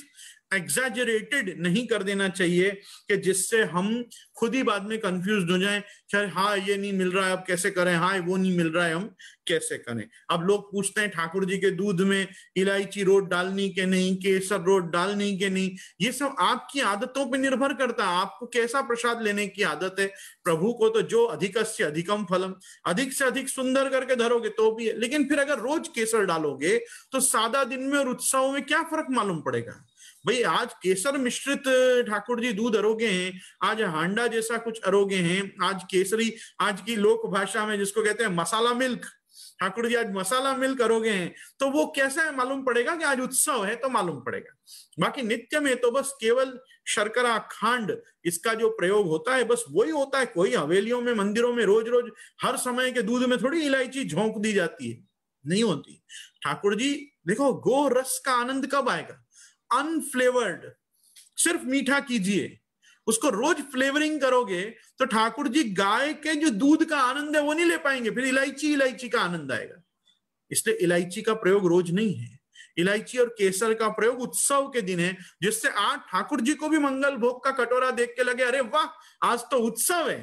एग्जेजरेटेड नहीं कर देना चाहिए कि जिससे हम खुद ही बाद में कंफ्यूज हो जाए सर हाँ ये नहीं मिल रहा है अब कैसे करें हाँ वो नहीं मिल रहा है हम कैसे करें अब लोग पूछते हैं ठाकुर जी के दूध में इलायची रोड डालनी के नहीं केसर रोड डालनी के नहीं ये सब आपकी आदतों पर निर्भर करता है आपको कैसा प्रसाद लेने की आदत है प्रभु को तो जो अधिक से अधिकम फलम अधिक से अधिक सुंदर करके धरोगे तो भी है लेकिन फिर अगर रोज केसर डालोगे तो सादा दिन में और उत्साह में क्या फर्क मालूम पड़ेगा भाई आज केसर मिश्रित ठाकुर जी दूध अरोगे हैं आज हांडा जैसा कुछ अरोगे हैं आज केसरी आज की लोक भाषा में जिसको कहते हैं मसाला मिल्क ठाकुर जी आज मसाला मिल करोगे हैं तो वो कैसा है मालूम पड़ेगा कि आज उत्सव है तो मालूम पड़ेगा बाकी नित्य में तो बस केवल शर्करा खांड इसका जो प्रयोग होता है बस वही होता है कोई हवेलियों में मंदिरों में रोज रोज हर समय के दूध में थोड़ी इलायची झोंक दी जाती है नहीं होती ठाकुर जी देखो गो रस का आनंद कब आएगा अनफ्लेवर्ड सिर्फ मीठा कीजिए उसको रोज फ्लेवरिंग करोगे तो ठाकुर जी गाय के जो दूध का आनंद है वो नहीं ले पाएंगे फिर इलायची इलायची का आनंद आएगा इसलिए इलायची का प्रयोग रोज नहीं है इलायची और केसर का प्रयोग उत्सव के दिन है जिससे आज ठाकुर जी को भी मंगल भोग का कटोरा देख के लगे अरे वाह आज तो उत्सव है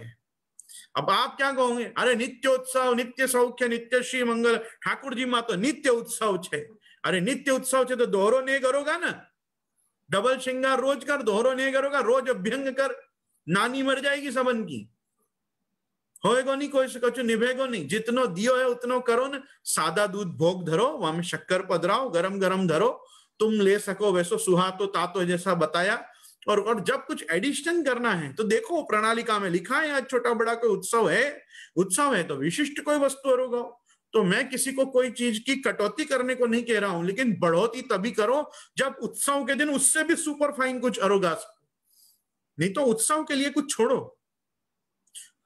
अब आप क्या कहोगे अरे नित्य उत्सव नित्य सौख्य नित्य श्री मंगल ठाकुर जी माँ तो नित्य उत्सव छे अरे नित्य उत्सव छे तो दोहरो नहीं करोगा ना डबल श्रृंगार रोज कर दोहरो नहीं करोगा रोज अभ्यंग कर नानी मर जाएगी सबन की होएगो नहीं कोई कछु निभेगो नहीं जितनो दियो है उतनो करो ना सादा दूध भोग धरो वहां में शक्कर पधराओ गरम गरम धरो तुम ले सको वैसो सुहातो तातो जैसा बताया और और जब कुछ एडिशन करना है तो देखो प्रणालिका में लिखा है आज छोटा बड़ा कोई उत्सव है उत्सव है तो विशिष्ट कोई वस्तु और तो मैं किसी को कोई चीज की कटौती करने को नहीं कह रहा हूं लेकिन बढ़ोतरी तभी करो जब उत्सव के दिन उससे भी सुपर फाइन कुछ अरोगा नहीं तो उत्सव के लिए कुछ छोड़ो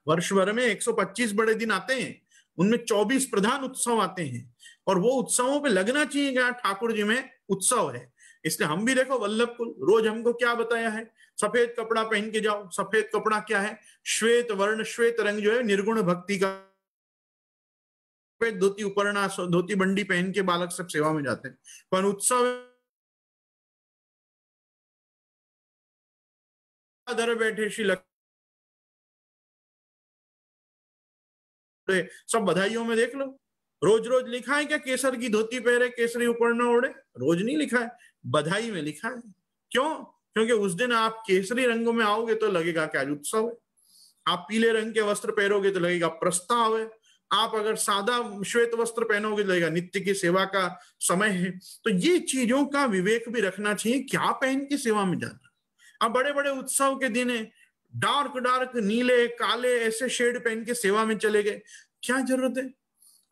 वर्ष भर में 125 बड़े दिन आते हैं उनमें 24 प्रधान उत्सव आते हैं और वो उत्सवों पे लगना चाहिए क्या हाँ, ठाकुर जी में उत्सव है इसलिए हम भी देखो वल्लभ कुल रोज हमको क्या बताया है सफेद कपड़ा पहन के जाओ सफेद कपड़ा क्या है श्वेत वर्ण श्वेत रंग जो है निर्गुण भक्ति का सफेद धोती ઉપરના धोती बंडी पहन के बालक सब सेवा में जाते हैं पर उत्सव दर बैठे श्री लक्ष्मी सब बधाइयों में देख लो रोज रोज लिखा है क्या केसर की धोती पहरे केसरी उपरना ओढ़े रोज नहीं लिखा है बधाई में लिखा है क्यों क्योंकि उस दिन आप केसरी रंगों में आओगे तो लगेगा क्या उत्सव है आप पीले रंग के वस्त्र पहरोगे तो लगेगा प्रस्ताव है आप अगर सादा श्वेत वस्त्र पहनोगे लगेगा नित्य की सेवा का समय है तो ये चीजों का विवेक भी रखना चाहिए क्या पहन के सेवा में जाना अब बड़े बड़े उत्सव के दिन है डार्क डार्क नीले काले ऐसे शेड पहन के सेवा में चले गए क्या जरूरत है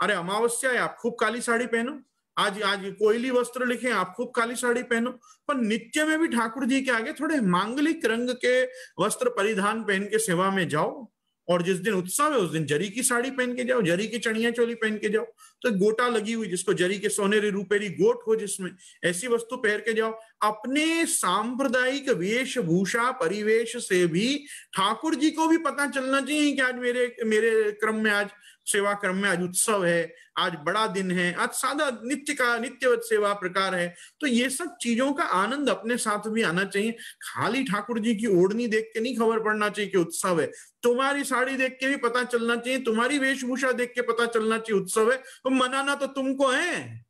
अरे अमावस्या है आप खूब काली साड़ी पहनो आज आज कोयली वस्त्र लिखे आप खूब काली साड़ी पहनो पर नित्य में भी ठाकुर जी के आगे थोड़े मांगलिक रंग के वस्त्र परिधान पहन के सेवा में जाओ और जिस दिन उत्सव है उस दिन जरी की साड़ी पहन के जाओ जरी की चढ़िया चोली पहन के जाओ तो गोटा लगी हुई जिसको जरी के सोनेरी रूपेरी गोट हो जिसमें ऐसी वस्तु पहन के जाओ अपने सांप्रदायिक वेशभूषा परिवेश से भी ठाकुर जी को भी पता चलना चाहिए कि आज मेरे मेरे क्रम में आज सेवा क्रम में आज उत्सव है आज बड़ा दिन है आज सादा नित्य का नित्यवत सेवा प्रकार है तो ये सब चीजों का आनंद अपने साथ भी आना चाहिए खाली ठाकुर जी की ओढ़नी देख के नहीं खबर पड़ना चाहिए कि उत्सव है तुम्हारी साड़ी देख के भी पता चलना चाहिए तुम्हारी वेशभूषा देख के पता चलना चाहिए उत्सव है तो मनाना तो तुमको है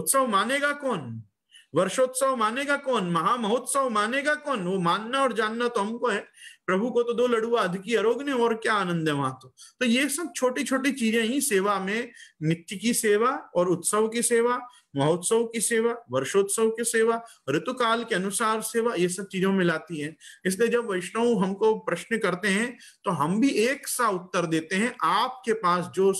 उत्सव मानेगा कौन वर्षोत्सव मानेगा कौन महामहोत्सव मानेगा कौन वो मानना और जानना तो हमको है प्रभु को तो दो लड़ुआ अरोग ने और क्या आनंद है वहां तो तो ये सब छोटी छोटी चीजें ही सेवा में नित्य की सेवा और उत्सव की सेवा महोत्सव की सेवा वर्षोत्सव की सेवा ऋतु काल के अनुसार सेवा ये सब चीजों में लाती है इसलिए जब वैष्णव हमको प्रश्न करते हैं तो हम भी एक सा उत्तर देते हैं आपके पास जो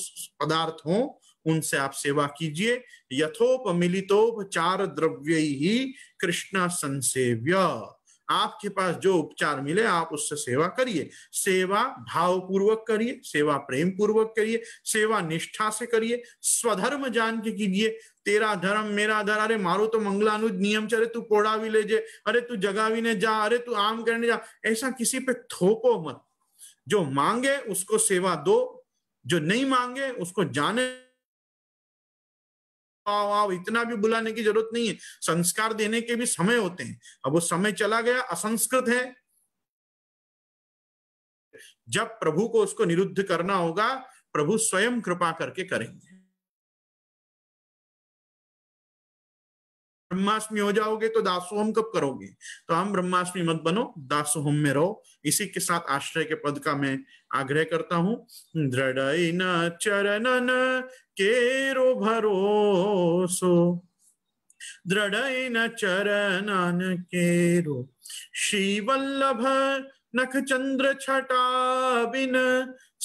पदार्थ हो उनसे आप सेवा कीजिए यथोप मिलितोप चार द्रव्य ही कृष्ण संसेव्य आपके पास जो उपचार मिले आप उससे सेवा करिए सेवा पूर्वक करिए सेवा प्रेम पूर्वक करिए सेवा निष्ठा से करिए स्वधर्म जान के कीजिए तेरा धर्म मेरा धर अरे मारो तो मंगलानुज नियम चरे तू कोड़ा भी ले जे अरे तू जगावी ने जा अरे तू आम करने जा ऐसा किसी पे थोपो मत जो मांगे उसको सेवा दो जो नहीं मांगे उसको जाने आओ आओ इतना भी बुलाने की जरूरत नहीं है संस्कार देने के भी समय होते हैं अब वो समय चला गया असंस्कृत है जब प्रभु को उसको निरुद्ध करना होगा प्रभु स्वयं कृपा करके करेंगे ब्रह्माष्टमी हो जाओगे तो दासोहम कब करोगे तो हम ब्रह्माष्टमी मत बनो दासोहम में रहो इसी के साथ आश्रय के पद का मैं आग्रह करता हूं दृढ़ न चरणन केरो भरोसो दृढ़ न चरणन केरो श्री वल्लभ नख चंद्र छटा बिन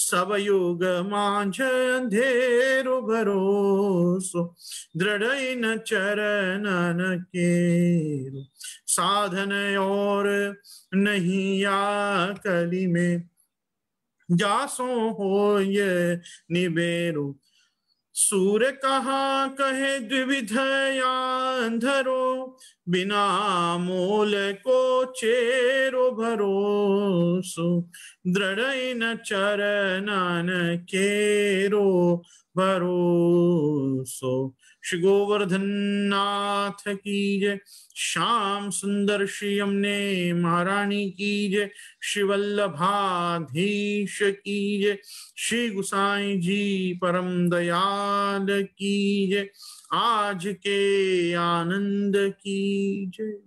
सब युग मांझ अंधेरो भरोसो दृढ़ चरण के साधन और नहीं या कली में जासो हो ये निबेरु सूर कहा कहे द्विविधयांधरो बिना मोल को चेरो भरोसो दृढ़ न चरण केरो भरोसो श्री गोवर्धन नाथ की जय श्याम सुंदर श्री अमने महाराणी की जय श्री वल्लभाधीश की जय श्री गुसाई जी परम दयाल की जय आज के आनंद की जय